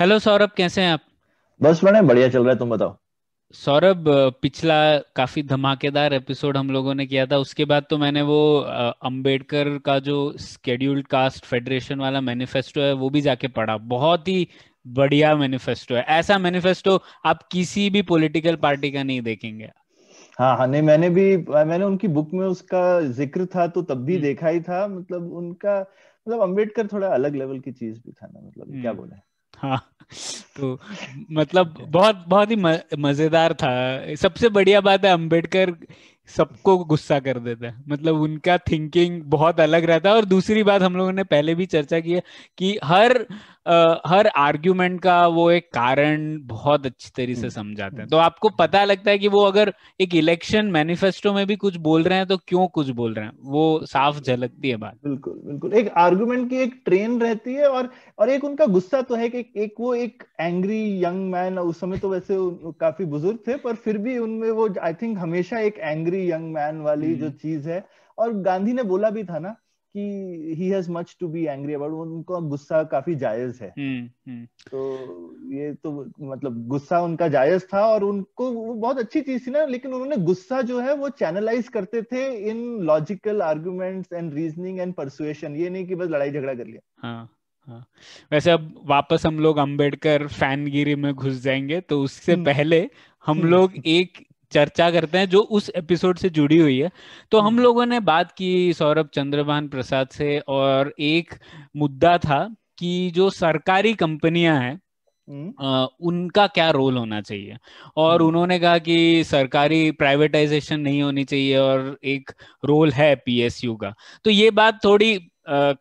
Hello Saurabh कैसे हैं आप बस बने बढ़िया चल रहा है तुम बताओ सौरभ पिछला काफी धमाकेदार एपिसोड हम लोगों ने किया था उसके बाद तो मैंने वो अंबेडकर का जो स्केड्यूल्ड कास्ट फेडरेशन वाला मैनिफेस्टो है वो भी जाके पढ़ा बहुत ही बढ़िया मैनिफेस्टो है ऐसा मैनिफेस्टो आप किसी भी पॉलिटिकल पार्टी का नहीं देखेंगे हाँ हाँ नहीं मैंने भी मैंने उनकी बुक में उसका जिक्र था तो तब भी हम्म। देखा ही था मतलब उनका मतलब अम्बेडकर थोड़ा अलग लेवल की चीज भी था ना मतलब क्या हम्म। बोले हाँ तो मतलब बहुत बहुत ही मजेदार था सबसे बढ़िया बात है अम्बेडकर सबको गुस्सा कर देता है मतलब उनका थिंकिंग बहुत अलग रहता है और दूसरी बात हम लोगों ने पहले भी चर्चा की है कि हर हर आर्ग्यूमेंट का वो एक कारण बहुत अच्छी तरीके से हम्म, समझाते हैं हम्म। तो आपको पता लगता है कि वो अगर एक इलेक्शन मैनिफेस्टो में भी कुछ बोल रहे हैं तो क्यों कुछ बोल रहे हैं वो साफ झलकती है बात बिल्कुल बिल्कुल एक आर्ग्यूमेंट की एक ट्रेन रहती है और और एक उनका गुस्सा तो है कि एक वो एक एंग्री यंग मैन उस समय तो वैसे काफी बुजुर्ग थे पर फिर भी उनमें वो आई थिंक हमेशा एक एंग्री यंग मैन वाली जो हम्म। चीज है और गांधी ने बोला भी था ना कि he has much to be angry about उनको गुस्सा काफी जायज है हुँ, हम्म, हम्म। तो ये तो मतलब गुस्सा उनका जायज था और उनको वो बहुत अच्छी चीज थी ना लेकिन उन्होंने गुस्सा जो है वो चैनलाइज करते थे in logical arguments and reasoning and persuasion ये नहीं कि बस लड़ाई झगड़ा कर लिया हाँ हाँ वैसे अब वापस हम लोग अंबेडकर फैनगिरी में घुस जाएंगे तो उससे हम्म। पहले हम लोग एक चर्चा करते हैं जो उस एपिसोड से जुड़ी हुई है तो हम हम्म। लोगों ने बात की सौरभ चंद्रभान प्रसाद से और एक मुद्दा था कि जो सरकारी कंपनियां हैं हम्म। उनका क्या रोल होना चाहिए और हम्म। उन्होंने कहा कि सरकारी प्राइवेटाइजेशन नहीं होनी चाहिए और एक रोल है पीएसयू का तो ये बात थोड़ी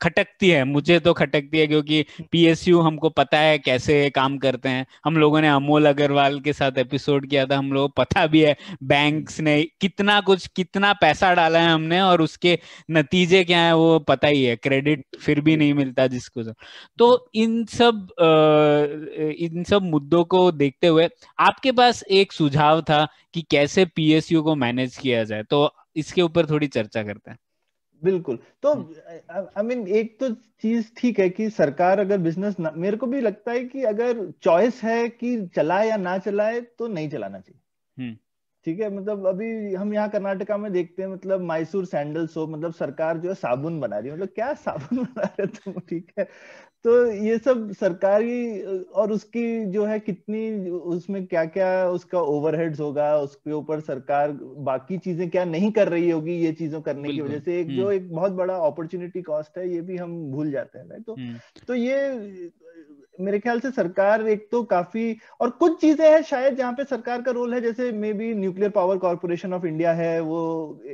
खटकती है मुझे तो खटकती है क्योंकि पीएसयू हमको पता है कैसे काम करते हैं हम लोगों ने अमोल अग्रवाल के साथ एपिसोड किया था हम लोगों को पता भी है बैंक्स ने कितना कुछ कितना पैसा डाला है हमने और उसके नतीजे क्या है वो पता ही है क्रेडिट फिर भी नहीं मिलता जिसको सब तो इन सब इन सब मुद्दों को देखते हुए आपके पास एक सुझाव था कि कैसे पीएसयू को मैनेज किया जाए तो इसके ऊपर थोड़ी चर्चा करते हैं बिल्कुल तो I hmm. Mean I mean, एक तो चीज ठीक है कि सरकार अगर बिजनेस मेरे को भी लगता है कि अगर चॉइस है कि चलाए या ना चलाए तो नहीं चलाना चाहिए हम्म। ठीक है मतलब अभी हम यहाँ कर्नाटका में देखते हैं मतलब मैसूर सैंडल सोप मतलब सरकार जो है साबुन बना रही है मतलब क्या साबुन बना रहे तुम ठीक है तो ये सब सरकारी और उसकी जो है कितनी उसमें क्या क्या उसका ओवरहेड्स होगा उसके ऊपर सरकार बाकी चीजें क्या नहीं कर रही होगी ये चीजों करने की वजह से एक जो हम्म। एक बहुत बड़ा अपॉर्चुनिटी कॉस्ट है ये भी हम भूल जाते हैं तो हम्म। तो ये मेरे ख्याल से सरकार एक तो काफी और कुछ चीजें हैं शायद जहाँ पे सरकार का रोल है जैसे may be nuclear power corporation of India है वो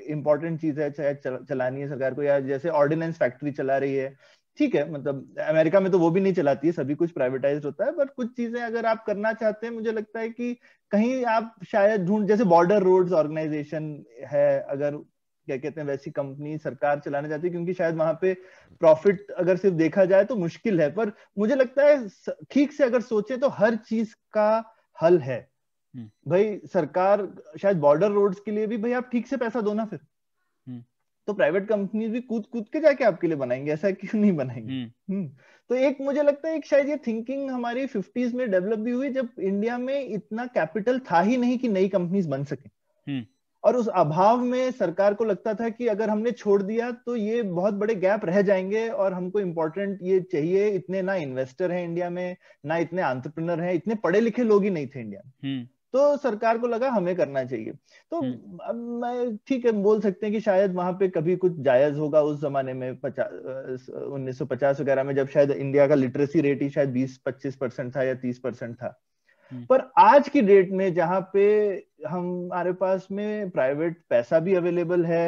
इम्पोर्टेंट चीज है शायद चलानी है सरकार को या जैसे ऑर्डिनेंस फैक्ट्री चला रही है ठीक है मतलब अमेरिका में तो वो भी नहीं चलाती है सभी कुछ प्राइवेटाइज होता है बट कुछ चीजें अगर आप करना चाहते हैं मुझे लगता है कि कहीं आप शायद ढूंढ जैसे बॉर्डर रोड ऑर्गेनाइजेशन है अगर क्या कहते हैं वैसी कंपनी सरकार चलाना चाहती है क्योंकि शायद वहां पे प्रॉफिट अगर सिर्फ देखा जाए तो मुश्किल है पर मुझे लगता है ठीक से अगर सोचे तो हर चीज का हल है हम्म। भाई सरकार शायद बॉर्डर रोड्स के लिए भी भाई आप ठीक से पैसा दो ना फिर तो प्राइवेट कंपनी भी कूद कूद के जाके आपके लिए बनाएंगे ऐसा क्यों नहीं बनाएंगे हम्म। हम्म। तो एक मुझे लगता है एक शायद ये थिंकिंग हमारी फिफ्टीज में डेवलप भी हुई जब इंडिया में इतना कैपिटल था ही नहीं कि नई कंपनीज बन सके हम्म। और उस अभाव में सरकार को लगता था कि अगर हमने छोड़ दिया तो ये बहुत बड़े गैप रह जाएंगे और हमको इम्पोर्टेंट ये चाहिए इतने ना इन्वेस्टर हैं इंडिया में ना इतने आंट्रप्रनर हैं इतने पढ़े लिखे लोग ही नहीं थे इंडिया में तो सरकार को लगा हमें करना चाहिए तो हम्म। अब मैं ठीक है बोल सकते हैं कि शायद वहां पे कभी कुछ जायज होगा उस जमाने में पचास उन्नीस वगैरह में जब शायद इंडिया का लिटरेसी रेट ही शायद बीस पच्चीस परसेंट था या तीस परसेंट था हम्म। पर आज की डेट में जहाँ पे हमारे पास में प्राइवेट पैसा भी अवेलेबल है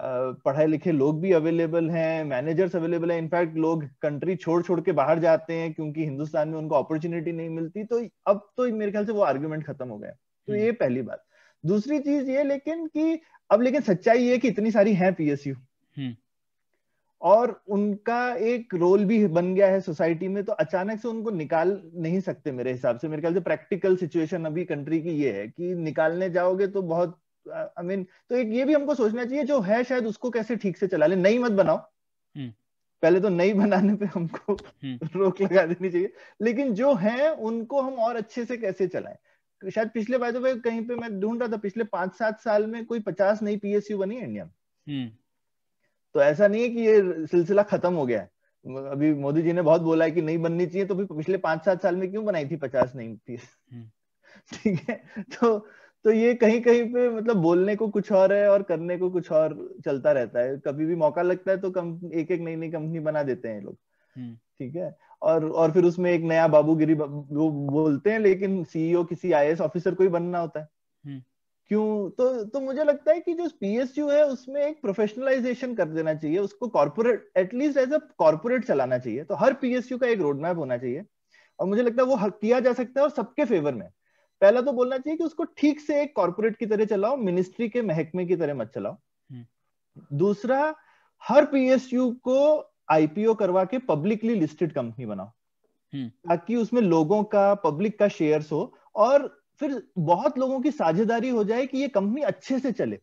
पढ़े लिखे लोग भी अवेलेबल हैं मैनेजर्स अवेलेबल हैं इनफैक्ट लोग कंट्री छोड़ छोड़ के बाहर जाते हैं क्योंकि हिंदुस्तान में उनको अपॉर्चुनिटी नहीं मिलती तो अब तो मेरे ख्याल से वो आर्ग्यूमेंट खत्म हो गया तो हम्म। ये पहली बात दूसरी चीज ये लेकिन कि अब लेकिन सच्चाई ये कि इतनी सारी है पीएसयू हम्म। और उनका एक रोल भी बन गया है सोसाइटी में तो अचानक से उनको निकाल नहीं सकते मेरे हिसाब से मेरे ख्याल से प्रैक्टिकल सिचुएशन अभी कंट्री की ये है कि निकालने जाओगे तो बहुत आई मीन तो एक ये भी हमको सोचना चाहिए जो है शायद उसको कैसे ठीक से चला ले नई मत बनाओ हम्म। पहले तो नई बनाने पे हमको हम्म। रोक लगा देनी चाहिए लेकिन जो है उनको हम और अच्छे से कैसे चलाएं शायद पिछले बाय भाई कहीं पे मैं ढूंढ रहा था पिछले पांच सात साल में कोई पचास नई पीएसयू बनी इंडिया में हम्म। तो ऐसा नहीं है कि ये सिलसिला खत्म हो गया है अभी मोदी जी ने बहुत बोला है कि नहीं बननी चाहिए तो भी पिछले पांच सात साल में क्यों बनाई थी पचास नई पीएस ठीक है तो तो ये कहीं कहीं पे मतलब बोलने को कुछ और है और करने को कुछ और चलता रहता है कभी भी मौका लगता है तो कम एक एक नई नई कंपनी बना देते हैं लोग हम्म। ठीक है और और फिर उसमें एक नया बाबूगिरी वो बोलते हैं लेकिन सीईओ e किसी आईएएस ऑफिसर को ही बनना होता है हम्म। क्यों तो तो मुझे लगता है कि जो पीएसयू है उसमें एक प्रोफेशनलाइजेशन कर देना चाहिए उसको corporate at least as a corporate चलाना चाहिए तो हर पीएसयू का एक रोड मैप होना चाहिए और मुझे लगता है वो किया जा सकता है और सबके फेवर में पहला तो बोलना चाहिए कि उसको ठीक से एक कॉर्पोरेट की तरह चलाओ मिनिस्ट्री के महकमे की तरह मत चलाओ हम्म। दूसरा हर पीएसयू को आईपीओ करवा के पब्लिकली लिस्टेड कंपनी बनाओ हम्म। ताकि उसमें लोगों का पब्लिक का शेयर हो और फिर बहुत लोगों की साझेदारी हो जाए कि ये कंपनी अच्छे से चले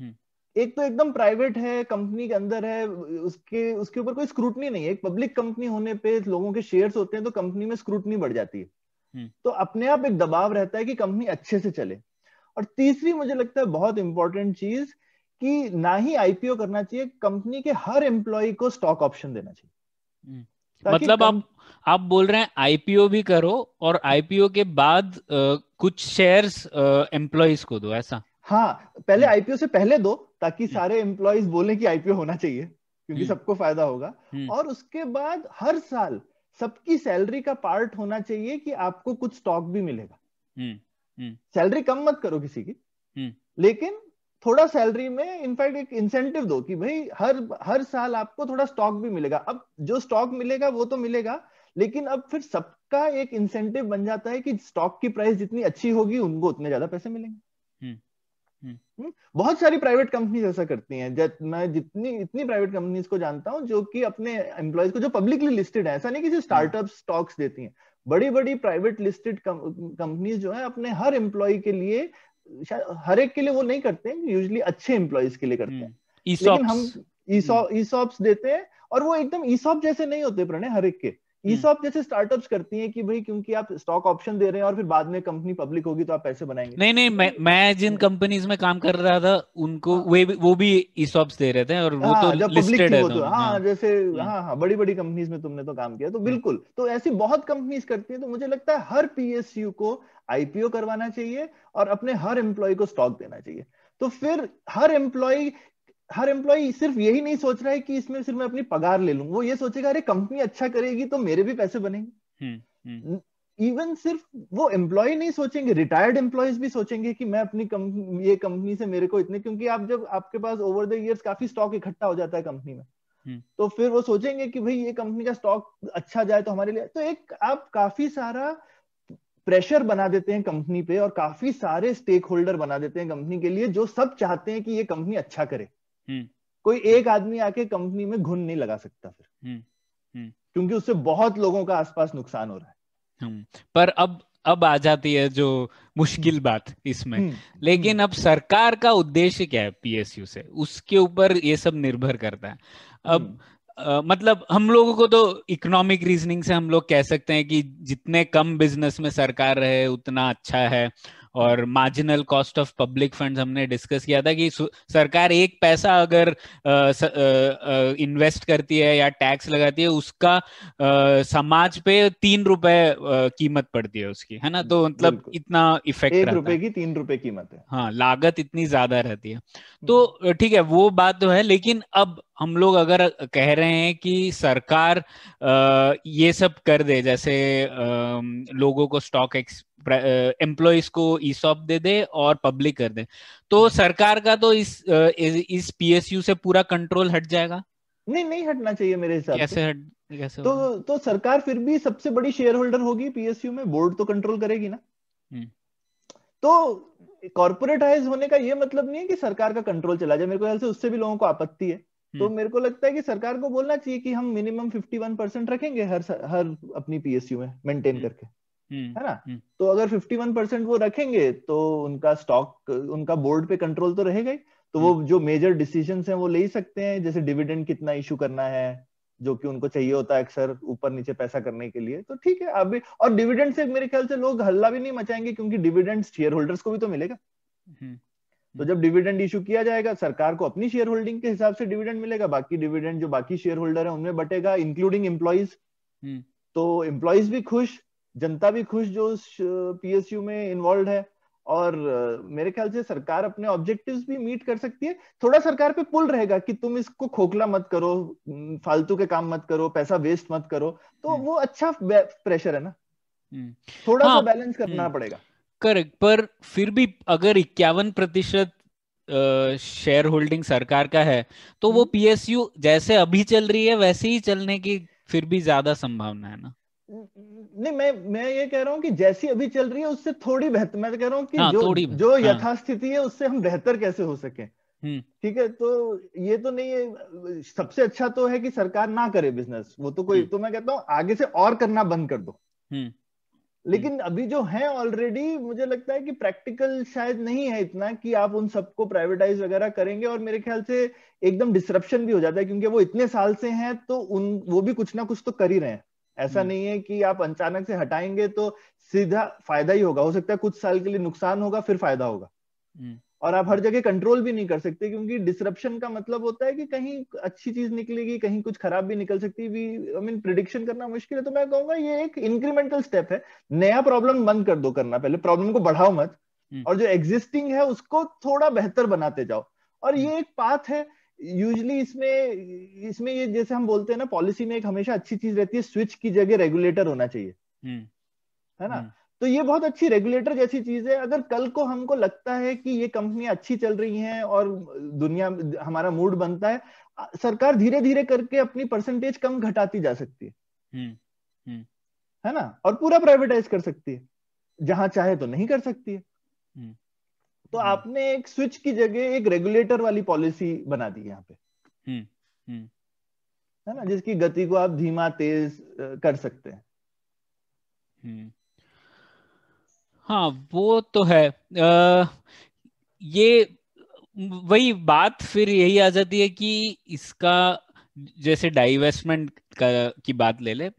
हम्म। एक तो एकदम प्राइवेट है कंपनी के अंदर है उसके उसके ऊपर कोई स्क्रूटनी नहीं है एक पब्लिक कंपनी होने पे लोगों के शेयर्स होते हैं तो कंपनी में स्क्रूटनी बढ़ जाती है हम्म। तो अपने आप एक दबाव रहता है कि कंपनी अच्छे से चले और तीसरी मुझे लगता है बहुत इंपॉर्टेंट चीज कि ना ही आईपीओ करना चाहिए कंपनी के हर एम्प्लॉय को स्टॉक ऑप्शन देना चाहिए हम्म। मतलब कम... आप आप बोल रहे हैं आईपीओ भी करो और आईपीओ के बाद आ, कुछ शेयर्स एम्प्लॉयज को दो ऐसा हाँ पहले आईपीओ हम्म। से पहले दो ताकि सारे एम्प्लॉयज बोले कि आईपीओ होना चाहिए क्योंकि सबको फायदा होगा और उसके बाद हर साल सबकी सैलरी का पार्ट होना चाहिए कि आपको कुछ स्टॉक भी मिलेगा सैलरी हम्म, हम्म। कम मत करो किसी की हम्म। लेकिन थोड़ा सैलरी में इनफैक्ट एक इंसेंटिव दो कि भाई हर हर साल आपको थोड़ा स्टॉक भी मिलेगा अब जो स्टॉक मिलेगा वो तो मिलेगा लेकिन अब फिर सबका एक इंसेंटिव बन जाता है कि स्टॉक की प्राइस जितनी अच्छी होगी उनको उतने ज्यादा पैसे मिलेंगे हम्म। हम्म। बहुत सारी प्राइवेट कंपनीज ऐसा करती हैं जब मैं जितनी इतनी प्राइवेट कंपनीज को जानता हूँ जो कि अपने एम्प्लॉयज को जो पब्लिकली लिस्टेड है ऐसा नहीं कि जो स्टार्टअप स्टॉक्स देती हैं बड़ी बड़ी प्राइवेट लिस्टेड कंपनीज जो है अपने हर एम्प्लॉय के लिए हर एक के लिए वो नहीं करते हैं यूजली अच्छे एम्प्लॉयज के लिए करते हैं हम्म। लेकिन हम ईसॉप्स देते हैं और वो एकदम ईसॉप जैसे नहीं होते प्रणय हर एक के ईसॉप हम्म। जैसे स्टार्टअप्स करती हैं कि भाई क्योंकि आप स्टॉक ऑप्शन दे रहे हैं और फिर बाद में कंपनी पब्लिक होगी तो आप पैसे बनाएंगे नहीं नहीं मैं तो मैं जिन कंपनीज में काम कर रहा था उनको हाँ। वे वो भी ईसॉप्स दे रहे थे और वो तो लिस्टेड हाँ, है तो, हाँ, जैसे हां हम्म। हां बड़ी बड़ी कंपनीज में तुमने तो काम किया तो हम्म। बिल्कुल तो ऐसी बहुत कंपनीज करती हैं तो मुझे लगता है हर पीएसयू को आईपीओ करवाना चाहिए और अपने हर एम्प्लॉय को स्टॉक देना चाहिए तो फिर हर एम्प्लॉय हर एम्प्लॉय सिर्फ यही नहीं सोच रहा है कि इसमें सिर्फ मैं अपनी पगार ले लूं वो ये सोचेगा अरे कंपनी अच्छा करेगी तो मेरे भी पैसे बनेंगे इवन हम्म, हम्म। सिर्फ वो एम्प्लॉय नहीं सोचेंगे रिटायर्ड एम्प्लॉयज भी सोचेंगे कि मैं अपनी कम, ये कंपनी से मेरे को इतने क्योंकि आप जब आपके पास ओवर द इयर्स काफी स्टॉक इकट्ठा हो जाता है कंपनी में हम्म। तो फिर वो सोचेंगे कि भाई ये कंपनी का स्टॉक अच्छा जाए तो हमारे लिए तो एक आप काफी सारा प्रेशर बना देते हैं कंपनी पे और काफी सारे स्टेक होल्डर बना देते हैं कंपनी के लिए जो सब चाहते हैं कि ये कंपनी अच्छा करे हम्म। कोई एक आदमी आके कंपनी में घुन नहीं लगा सकता फिर हम्म, हम्म। क्योंकि उससे बहुत लोगों का आसपास नुकसान हो रहा है पर अब अब आ जाती है जो मुश्किल बात इसमें लेकिन अब सरकार का उद्देश्य क्या है पीएसयू से उसके ऊपर ये सब निर्भर करता है अब आ, मतलब हम लोगों को तो इकोनॉमिक रीजनिंग से हम लोग कह सकते हैं कि जितने कम बिजनेस में सरकार रहे उतना अच्छा है और marginal cost of public funds हमने डिस्कस किया था कि सरकार एक पैसा अगर इन्वेस्ट करती है या टैक्स लगाती है उसका समाज पे तीन रुपए कीमत पड़ती है उसकी है ना तो मतलब इतना इफेक्ट एक रुपए की तीन रुपए कीमत है हाँ लागत इतनी ज्यादा रहती है हम्म। तो ठीक है वो बात तो है लेकिन अब हम लोग अगर कह रहे हैं कि सरकार ये सब कर दे जैसे लोगों को स्टॉक एम्प्लॉइज को ईसॉप दे दे और पब्लिक कर दे तो हम्म। सरकार का तो इस इस पीएसयू से पूरा कंट्रोल हट जाएगा नहीं नहीं हटना चाहिए मेरे हिसाब कैसे हट कैसे तो तो सरकार फिर भी सबसे बड़ी शेयर होल्डर होगी पीएसयू में बोर्ड तो कंट्रोल करेगी ना हम्म। तो कॉर्पोरेटाइज होने का ये मतलब नहीं है कि सरकार का कंट्रोल चला जाए मेरे को उससे भी लोगों को आपत्ति है तो हम्म। मेरे को लगता है कि सरकार को बोलना चाहिए कि हम मिनिमम 51 परसेंट रखेंगे हर हर अपनी पीएसयू में मेंटेन हम्म। करके हम्म। है ना तो अगर 51 परसेंट वो रखेंगे तो उनका स्टॉक उनका बोर्ड पे कंट्रोल तो रहेगा ही तो वो जो मेजर डिसीजन है वो ले ही सकते हैं जैसे डिविडेंड कितना इश्यू करना है जो कि उनको चाहिए होता है अक्सर ऊपर नीचे पैसा करने के लिए तो ठीक है आप भी और डिविडेंड से मेरे ख्याल से लोग हल्ला भी नहीं मचाएंगे क्योंकि डिविडेंड शेयर होल्डर्स को भी तो मिलेगा तो जब डिविडेंड इशू किया जाएगा सरकार को अपनी शेयर होल्डिंग के हिसाब से डिविडेंड मिलेगा बाकी डिविडेंड जो बाकी शेयर होल्डर है उनमें बटेगा इंक्लूडिंग एम्प्लॉइज हम्म। तो एम्प्लॉइज भी खुश जनता भी खुश जो पीएसयू में इन्वॉल्व है और मेरे ख्याल से सरकार अपने ऑब्जेक्टिव्स भी मीट कर सकती है थोड़ा सरकार पे पुल रहेगा कि तुम इसको खोखला मत करो फालतू के काम मत करो पैसा वेस्ट मत करो तो हम्म। वो अच्छा प्रेशर है ना हम्म। थोड़ा हाँ, सा बैलेंस करना पड़ेगा करेक्ट पर फिर भी अगर इक्यावन प्रतिशत शेयर होल्डिंग सरकार का है तो वो पीएसयू हम्म। जैसे अभी चल रही है वैसे ही चलने की फिर भी ज्यादा संभावना है ना नहीं मैं मैं ये कह रहा हूँ कि जैसी अभी चल रही है उससे थोड़ी बेहतर मैं तो कह रहा हूँ कि हाँ, जो जो हाँ। यथास्थिति है उससे हम बेहतर कैसे हो सके हम्म। ठीक है तो ये तो नहीं है सबसे अच्छा तो है कि सरकार ना करे बिजनेस वो तो कोई हम्म। तो मैं कहता हूँ आगे से और करना बंद कर दो हम्म। लेकिन अभी जो है ऑलरेडी मुझे लगता है कि प्रैक्टिकल शायद नहीं है इतना कि आप उन सबको प्राइवेटाइज वगैरह करेंगे और मेरे ख्याल से एकदम डिस्ट्रप्शन भी हो जाता है क्योंकि वो इतने साल से हैं तो उन वो भी कुछ ना कुछ तो कर ही रहे हैं ऐसा हम्म। नहीं है कि आप अचानक से हटाएंगे तो सीधा फायदा ही होगा हो सकता है कुछ साल के लिए नुकसान होगा फिर फायदा होगा हम्म। और आप हर जगह कंट्रोल भी नहीं कर सकते क्योंकि डिसरप्शन का मतलब होता है कि कहीं अच्छी चीज निकलेगी कहीं कुछ खराब भी निकल सकती है आई मीन प्रिडिक्शन करना मुश्किल है तो मैं कहूंगा ये एक इंक्रीमेंटल स्टेप है नया प्रॉब्लम बंद कर दो करना पहले प्रॉब्लम को बढ़ाओ मत हम्म। और जो एग्जिस्टिंग है उसको थोड़ा बेहतर बनाते जाओ और ये हम्म। एक पाथ है यूजली इसमें इसमें ये जैसे हम बोलते हैं ना पॉलिसी में एक हमेशा अच्छी चीज रहती है स्विच की जगह रेगुलेटर होना चाहिए हम्म। है ना तो ये बहुत अच्छी रेगुलेटर जैसी चीज है अगर कल को हमको लगता है कि ये कंपनियां अच्छी चल रही हैं और दुनिया हमारा मूड बनता है सरकार धीरे धीरे करके अपनी परसेंटेज कम घटाती जा सकती है हुँ, हम्म, हुँ. हम्म। है ना और पूरा प्राइवेटाइज कर सकती है जहां चाहे तो नहीं कर सकती है हुँ, हम्म। तो आपने एक स्विच की जगह एक रेगुलेटर वाली पॉलिसी बना दी यहाँ पे है ना जिसकी गति को आप धीमा तेज कर सकते हैं हाँ वो तो है आ, ये वही बात फिर यही आ जाती है कि इसका जैसे डाइवेस्टमेंट की बात ले ले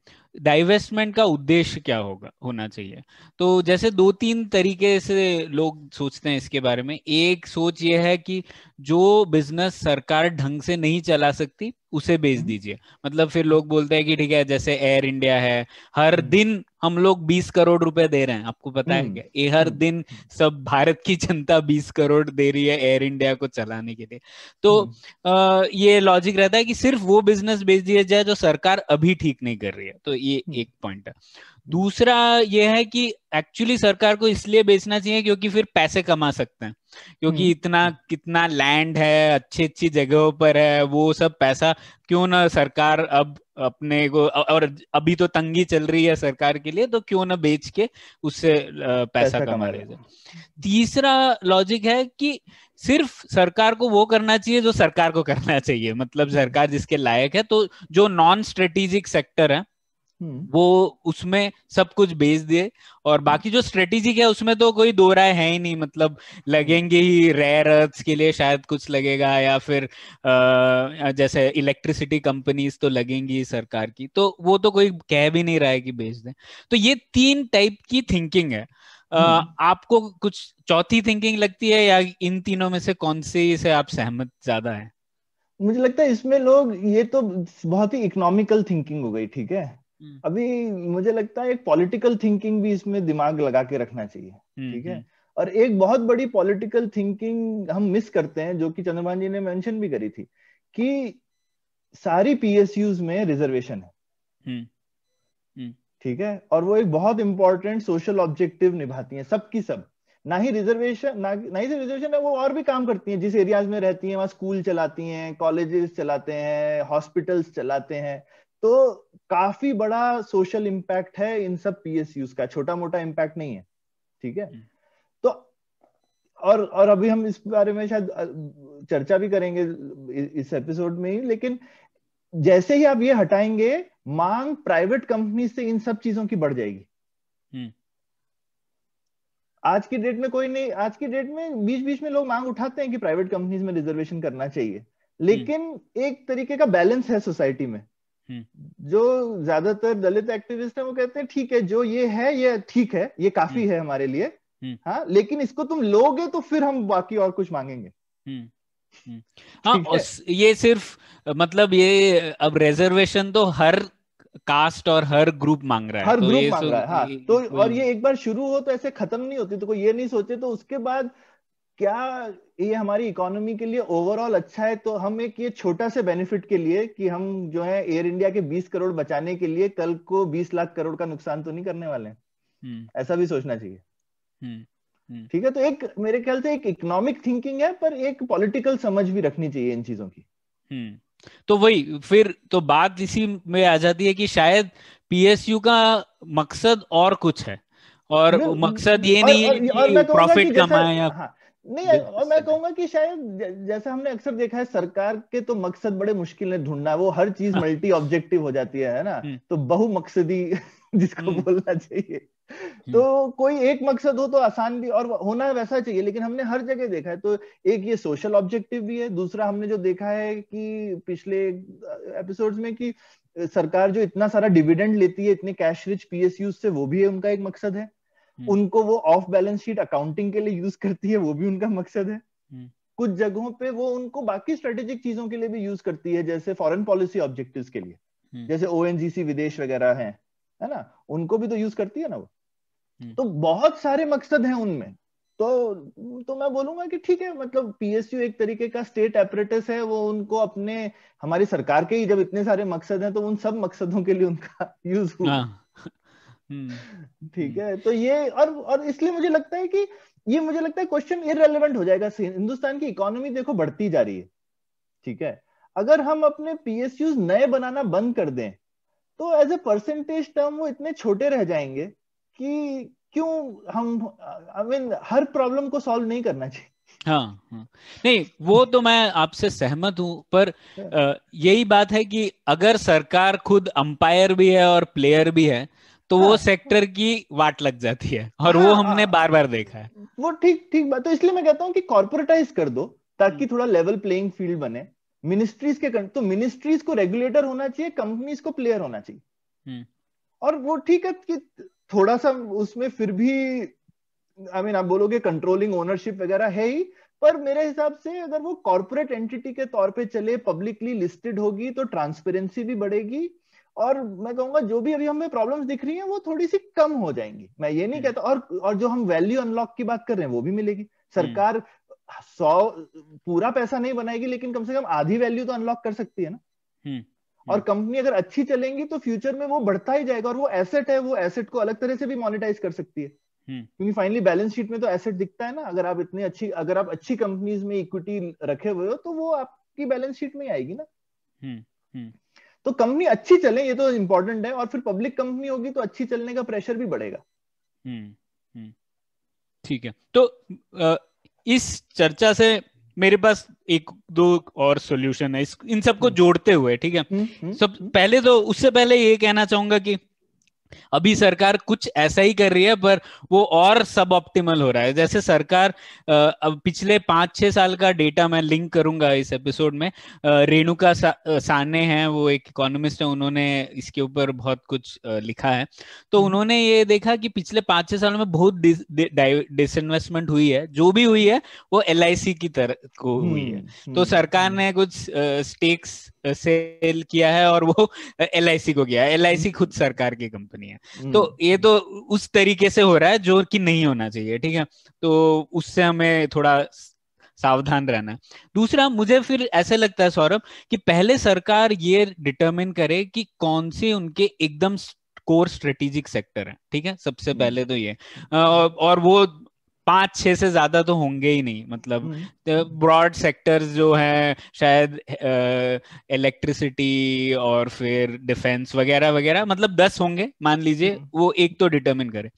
डाइवेस्टमेंट का उद्देश्य क्या होगा होना चाहिए तो जैसे दो तीन तरीके से लोग सोचते हैं इसके बारे में एक सोच यह है कि जो बिजनेस सरकार ढंग से नहीं चला सकती उसे बेच हम्म। दीजिए मतलब फिर लोग बोलते हैं कि ठीक है जैसे एयर इंडिया है हर हम्म। दिन हम लोग 20 करोड़ रुपए दे रहे हैं आपको पता है हम्म। क्या ये हर दिन सब भारत की जनता 20 करोड़ दे रही है एयर इंडिया को चलाने के लिए तो आ, ये लॉजिक रहता है कि सिर्फ वो बिजनेस बेच दिया जाए जो सरकार अभी ठीक नहीं कर रही है तो ये एक पॉइंट है दूसरा ये है कि एक्चुअली सरकार को इसलिए बेचना चाहिए क्योंकि फिर पैसे कमा सकते हैं क्योंकि हम्म। इतना कितना लैंड है अच्छी अच्छी जगहों पर है वो सब पैसा क्यों ना सरकार अब अपने को और अभी तो तंगी चल रही है सरकार के लिए तो क्यों ना बेच के उससे पैसा, पैसा कमा, कमा रहे तीसरा लॉजिक है कि सिर्फ सरकार को वो करना चाहिए जो सरकार को करना चाहिए मतलब सरकार जिसके लायक है तो जो नॉन स्ट्रेटेजिक सेक्टर है हम्म। वो उसमें सब कुछ बेच दिए और हम्म। बाकी जो स्ट्रेटेजी है उसमें तो कोई दो राय है ही नहीं मतलब लगेंगे ही रेयर अर्थ के लिए शायद कुछ लगेगा या फिर आ, जैसे इलेक्ट्रिसिटी कंपनीज तो लगेंगी सरकार की तो वो तो कोई कह भी नहीं रहा है कि बेच दें तो ये तीन टाइप की थिंकिंग है आ, हम्म। आपको कुछ चौथी थिंकिंग लगती है या इन तीनों में से कौन सी से आप सहमत ज्यादा है मुझे लगता है इसमें लोग ये तो बहुत ही इकोनॉमिकल थिंकिंग हो गई ठीक है हम्म। अभी मुझे लगता है एक पॉलिटिकल थिंकिंग भी इसमें दिमाग लगा के रखना चाहिए हम्म, ठीक है हम्म। और एक बहुत बड़ी पॉलिटिकल थिंकिंग हम मिस करते हैं जो कि चंद्रमान जी ने मेंशन भी करी थी कि सारी पीएसयूज में रिजर्वेशन है ठीक है और वो एक बहुत इंपॉर्टेंट सोशल ऑब्जेक्टिव निभाती है सबकी सब ना ही रिजर्वेशन ना ना ही रिजर्वेशन है वो और भी काम करती हैं जिस एरियाज में रहती हैं वहां स्कूल चलाती हैं कॉलेजेस चलाते हैं हॉस्पिटल्स चलाते हैं तो काफी बड़ा सोशल इम्पैक्ट है इन सब पीएसयूज का छोटा मोटा इम्पैक्ट नहीं है ठीक है हम्म। तो और और अभी हम इस बारे में शायद चर्चा भी करेंगे इस एपिसोड में ही लेकिन जैसे ही आप ये हटाएंगे मांग प्राइवेट कंपनी से इन सब चीजों की बढ़ जाएगी हम्म। आज की डेट में कोई नहीं आज की डेट में बीच बीच में लोग मांग उठाते हैं कि प्राइवेट कंपनीज में रिजर्वेशन करना चाहिए हम्म। लेकिन एक तरीके का बैलेंस है सोसाइटी में हम्म। जो ज्यादातर दलित एक्टिविस्ट है वो कहते हैं ठीक है जो ये है ये ठीक है ये काफी हम्म। है हमारे लिए हम्म। हाँ लेकिन इसको तुम लोगे तो फिर हम बाकी और कुछ मांगेंगे हाँ ये सिर्फ मतलब ये अब रिजर्वेशन तो हर कास्ट और हर ग्रुप मांग रहा है हर तो ग्रुप मांग तो रहा है हाँ, तो और ये एक बार शुरू हो तो ऐसे खत्म नहीं होती तो कोई ये नहीं सोचे तो उसके बाद क्या ये हमारी इकोनॉमी के लिए ओवरऑल अच्छा है तो हम एक ये छोटा से बेनिफिट के लिए कि हम जो है एयर इंडिया के 20 करोड़ बचाने के लिए कल को 20 लाख करोड़ का नुकसान तो नहीं करने वाले हैं हम्म। ऐसा भी सोचना चाहिए हम्म, हम्म। ठीक है तो एक मेरे ख्याल से एक इकोनॉमिक थिंकिंग है पर एक पॉलिटिकल समझ भी रखनी चाहिए इन चीजों की तो वही फिर तो बात इसी में आ जाती है कि शायद पीएसयू का मकसद और कुछ है और मकसद ये नहीं है प्रॉफिट कमाए या हाँ, नहीं और मैं कहूंगा कि शायद जैसा हमने अक्सर देखा है सरकार के तो मकसद बड़े मुश्किल है ढूंढना वो हर चीज मल्टी ऑब्जेक्टिव हो जाती है है ना हम्म। तो बहुमकसदी जिसको हम्म। बोलना चाहिए हम्म। तो कोई एक मकसद हो तो आसान भी और होना वैसा चाहिए लेकिन हमने हर जगह देखा है तो एक ये सोशल ऑब्जेक्टिव भी है दूसरा हमने जो देखा है कि पिछले एपिसोड्स में कि सरकार जो इतना सारा डिविडेंड लेती है इतने कैश रिच पीएसयू से वो भी है उनका एक मकसद है हम्म। उनको वो ऑफ बैलेंस शीट अकाउंटिंग के लिए यूज करती है वो भी उनका मकसद है हम्म। कुछ जगहों पे वो उनको बाकी स्ट्रेटेजिक चीजों के लिए भी यूज करती है जैसे फॉरेन पॉलिसी ऑब्जेक्टिव्स के लिए हम्म। जैसे ओएनजीसी विदेश वगैरह है है ना उनको भी तो यूज करती है ना वो तो बहुत सारे मकसद हैं उनमें तो तो मैं बोलूंगा कि ठीक है मतलब पीएसयू एक तरीके का स्टेट एपरेटस है वो उनको अपने हमारी सरकार के ही जब इतने सारे मकसद हैं तो उन सब मकसदों के लिए उनका यूज हुआ हाँ। हम्म। ठीक हम्म। है तो ये और और इसलिए मुझे लगता है कि ये मुझे लगता है क्वेश्चन इरेलीवेंट हो जाएगा हिंदुस्तान की इकोनॉमी देखो बढ़ती जा रही है ठीक है अगर हम अपने पीएसयू नए बनाना बंद कर दें तो एज ए परसेंटेज टर्म वो इतने छोटे रह जाएंगे कि क्यों हम आई I मीन mean, हर प्रॉब्लम को सॉल्व नहीं करना चाहिए हाँ, हाँ नहीं वो तो मैं आपसे सहमत हूँ पर हाँ। यही बात है कि अगर सरकार खुद अंपायर भी है और प्लेयर भी है तो वो सेक्टर हाँ। की वाट लग जाती है और वो हाँ, हमने हाँ। बार बार देखा है वो ठीक ठीक बात तो इसलिए मैं कहता हूँ कि कॉर्पोरेटाइज कर दो ताकि हम्म। थोड़ा लेवल प्लेइंग फील्ड बने मिनिस्ट्रीज के तो मिनिस्ट्रीज को रेगुलेटर होना चाहिए कंपनीज को प्लेयर होना चाहिए हम्म। और वो ठीक है कि थोड़ा सा उसमें फिर भी आई मीन आप बोलोगे कंट्रोलिंग ओनरशिप वगैरह है ही पर मेरे हिसाब से अगर वो कॉर्पोरेट एंटिटी के तौर पे चले पब्लिकली लिस्टेड होगी तो ट्रांसपेरेंसी भी बढ़ेगी और मैं कहूंगा जो भी अभी हमें प्रॉब्लम दिख रही है वो थोड़ी सी कम हो जाएंगी मैं ये नहीं हम्म। कहता और और जो हम वैल्यू अनलॉक की बात कर रहे हैं वो भी मिलेगी सरकार हम्म। सौ पूरा पैसा नहीं बनाएगी लेकिन कम से कम आधी वैल्यू तो अनलॉक कर सकती है ना हम्म, और कंपनी अगर अच्छी चलेंगी तो फ्यूचर में वो बढ़ता ही जाएगा और वो एसेट है वो एसेट को अलग तरह से भी मोनिटाइज कर सकती है क्योंकि फाइनली बैलेंस शीट में तो एसेट दिखता है ना अगर आप इतनी अच्छी अगर आप अच्छी कंपनीज में इक्विटी रखे हुए हो तो वो आपकी बैलेंस शीट में आएगी ना तो कंपनी अच्छी चले ये तो इम्पोर्टेंट है और फिर पब्लिक कंपनी होगी तो अच्छी चलने का प्रेशर भी बढ़ेगा हम्म, हम्म। ठीक है तो इस चर्चा से मेरे पास एक दो और सॉल्यूशन है इन सबको हम्म। जोड़ते हुए ठीक है सब पहले तो उससे पहले ये कहना चाहूंगा कि अभी सरकार कुछ ऐसा ही कर रही है पर वो और सब ऑप्टिमल हो रहा है जैसे सरकार अब पिछले पांच छह साल का डेटा मैं लिंक करूंगा इस एपिसोड में रेणुका सा, साने हैं वो एक इकोनॉमिस्ट है उन्होंने इसके ऊपर बहुत कुछ लिखा है तो हम्म। उन्होंने ये देखा कि पिछले पांच छह सालों में बहुत डिसइन्वेस्टमेंट हुई है जो भी हुई है वो एल की तरह को हुई है हम्म, तो हम्म, सरकार ने कुछ स्टेक्स सेल किया है और वो एल को गया एल खुद सरकार की कंपनी है तो हम्म। ये तो उस तरीके से हो रहा है जो कि नहीं होना चाहिए ठीक है तो उससे हमें थोड़ा सावधान रहना दूसरा मुझे फिर ऐसे लगता है सौरभ कि पहले सरकार ये डिटरमिन करे कि कौन से उनके एकदम कोर स्ट्रेटेजिक सेक्टर है ठीक है सबसे हम्म। पहले तो ये और वो पांच छह से ज्यादा तो होंगे ही नहीं मतलब ब्रॉड हम्म। सेक्टर्स तो जो हैं शायद इलेक्ट्रिसिटी और फिर डिफेंस वगैरह वगैरह मतलब दस होंगे मान लीजिए हम्म। वो एक तो डिटरमिन करे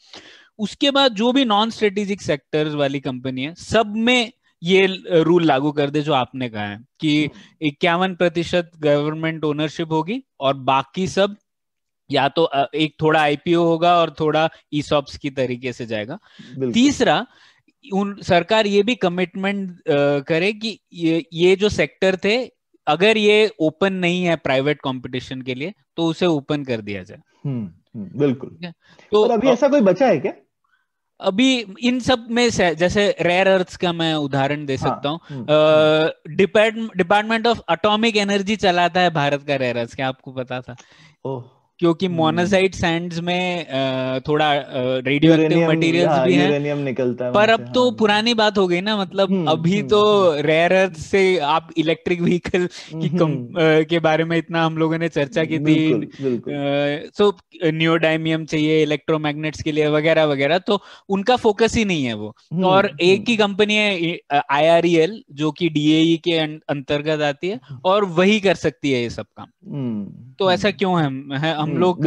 उसके बाद जो भी नॉन स्ट्रेटेजिक सेक्टर्स वाली कंपनी है सब में ये रूल लागू कर दे जो आपने कहा है कि हम्म। इक्यावन प्रतिशत गवर्नमेंट ओनरशिप होगी और बाकी सब या तो एक थोड़ा आईपीओ होगा और थोड़ा ईसॉप्स e की तरीके से जाएगा तीसरा उन सरकार ये भी कमिटमेंट करे कि ये, ये जो सेक्टर थे अगर ये ओपन नहीं है प्राइवेट कंपटीशन के लिए तो उसे ओपन कर दिया जाए हम्म, हम्म, बिल्कुल तो अभी ऐसा कोई बचा है क्या अभी इन सब में जैसे रेयर अर्थ का मैं उदाहरण दे हाँ, सकता हूँ डिपार्टमेंट ऑफ अटोमिक एनर्जी चलाता है भारत का रेयर अर्थ क्या आपको पता था क्योंकि हम्म। मोनोसाइड सैंड्स में थोड़ा रेडियो एक्टिव मटेरियल्स भी हैं निकलता है पर अब तो हाँ। पुरानी बात हो गई ना मतलब हम्म, अभी हम्म, तो रेयर अर्थ से आप इलेक्ट्रिक व्हीकल की कम, के बारे में इतना हम लोगों ने चर्चा की थी सो न्योडाइमियम चाहिए इलेक्ट्रोमैग्नेट्स के लिए वगैरह वगैरह तो उनका फोकस ही नहीं है वो और एक ही कंपनी है आई एल e जो की डीएई e के अं-, अंतर्गत आती है और वही कर सकती है ये सब काम तो हम्म। ऐसा क्यों है, है हम हम्म, लोग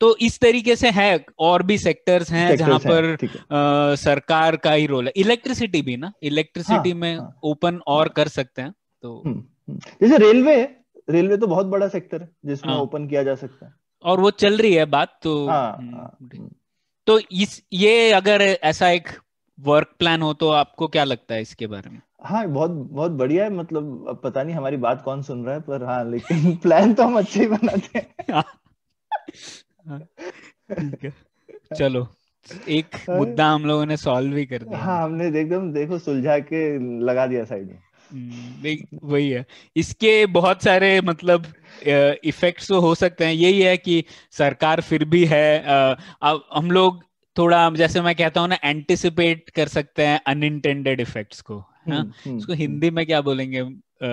तो इस तरीके से है और भी सेक्टर्स हैं जहां पर आ, सरकार का ही रोल है इलेक्ट्रिसिटी भी ना इलेक्ट्रिसिटी हाँ, में हाँ. ओपन और कर सकते हैं तो हम्म, जैसे रेलवे रेलवे तो बहुत बड़ा सेक्टर है जिसमें हाँ. ओपन किया जा सकता है और वो चल रही है बात तो हाँ, हाँ, तो इस ये अगर ऐसा एक वर्क प्लान हो तो आपको क्या लगता है इसके बारे में हाँ बहुत बहुत बढ़िया है मतलब अब पता नहीं हमारी बात कौन सुन रहा है पर हाँ लेकिन प्लान तो हम अच्छे ही बनाते हैं हाँ। हाँ, चलो एक मुद्दा हम लोगों ने सॉल्व भी कर दिया हाँ हमने एकदम देखो सुलझा के लगा दिया साइड में हम्म, वही है इसके बहुत सारे मतलब इफेक्ट्स तो हो सकते हैं यही है कि सरकार फिर भी है अब हम लोग थोड़ा जैसे मैं कहता हूँ ना एंटिसिपेट कर सकते हैं अनइंटेंडेड इफेक्ट्स को हम्म, हम्म, उसको हिंदी हम्म। में क्या बोलेंगे आ,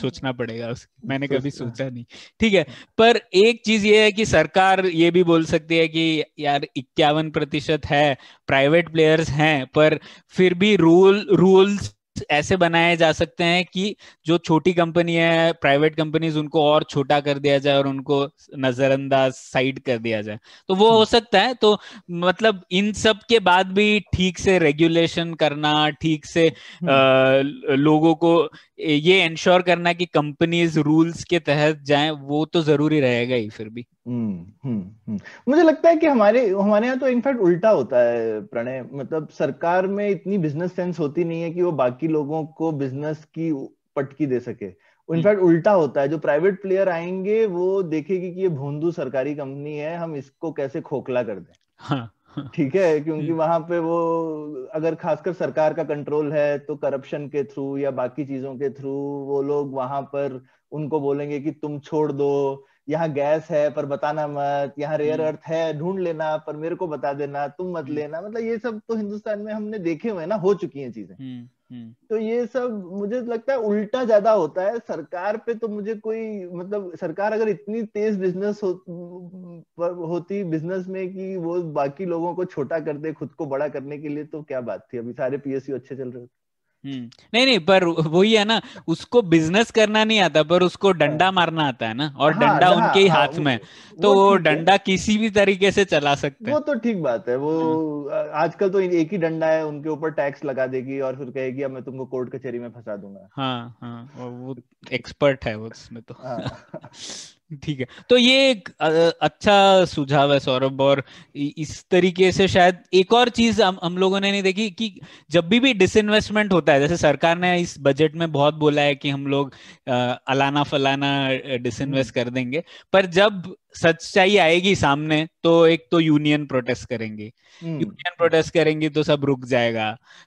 सोचना पड़ेगा उसकी मैंने कभी सोचा नहीं ठीक है पर एक चीज ये है कि सरकार ये भी बोल सकती है कि यार इक्यावन प्रतिशत है प्राइवेट प्लेयर्स हैं पर फिर भी रूल रूल्स ऐसे बनाए जा सकते हैं कि जो छोटी कंपनी है प्राइवेट कंपनीज उनको और छोटा कर दिया जाए और उनको नजरअंदाज साइड कर दिया जाए तो वो हो हम्म। सकता है तो मतलब इन सब के बाद भी ठीक से रेगुलेशन करना ठीक से आ, हम्म। लोगों को ये इंश्योर करना कि कंपनीज रूल्स के तहत जाए वो तो जरूरी रहेगा ही फिर भी हम्म, हम्म, हम्म मुझे लगता है कि हमारे हमारे यहाँ तो इनफैक्ट उल्टा होता है प्रणय मतलब सरकार में इतनी बिजनेस सेंस होती नहीं है कि वो बाकी लोगों को बिजनेस की पटकी दे सके इनफैक्ट हम्म। उल्टा होता है जो प्राइवेट प्लेयर आएंगे वो देखेगी कि ये भोंदू सरकारी कंपनी है हम इसको कैसे खोखला कर दें हाँ, हाँ। ठीक है क्योंकि वहां पे वो अगर खासकर सरकार का कंट्रोल है तो करप्शन के थ्रू या बाकी चीजों के थ्रू वो लोग वहां पर उनको बोलेंगे कि तुम छोड़ दो यहाँ गैस है पर बताना मत यहाँ रेयर अर्थ हम्म। है ढूंढ लेना पर मेरे को बता देना तुम मत हम्म। लेना मतलब ये सब तो हिंदुस्तान में हमने देखे हुए ना हो चुकी है चीजें हम्म, तो ये सब मुझे लगता है उल्टा ज्यादा होता है सरकार पे तो मुझे कोई मतलब सरकार अगर इतनी तेज बिजनेस हो, होती बिजनेस में कि वो बाकी लोगों को छोटा कर दे खुद को बड़ा करने के लिए तो क्या बात थी अभी सारे पीएसयू अच्छे चल रहे थे हम्म। नहीं नहीं पर वही है ना उसको बिजनेस करना नहीं आता पर उसको डंडा मारना आता है ना और हाँ, डंडा उनके ही हाँ, हाथ में तो वो डंडा किसी भी तरीके से चला सकते हैं वो तो ठीक बात है वो हम्म। आजकल तो एक ही डंडा है उनके ऊपर टैक्स लगा देगी और फिर कहेगी अब मैं तुमको कोर्ट कचहरी में फंसा दूंगा हाँ हाँ वो एक्सपर्ट है उसमें तो हाँ। ठीक है तो ये एक अच्छा सुझाव है सौरभ और इस तरीके से शायद एक और चीज हम हम लोगों ने नहीं देखी कि जब भी भी डिसइन्वेस्टमेंट होता है जैसे सरकार ने इस बजट में बहुत बोला है कि हम लोग अलाना फलाना डिसइन्वेस्ट हम्म। कर देंगे पर जब सच्चाई आएगी सामने तो एक तो यूनियन प्रोटेस्ट करेंगे यूनियन हम्म। प्रोटेस्ट करेंगे तो सब रुक जाएगा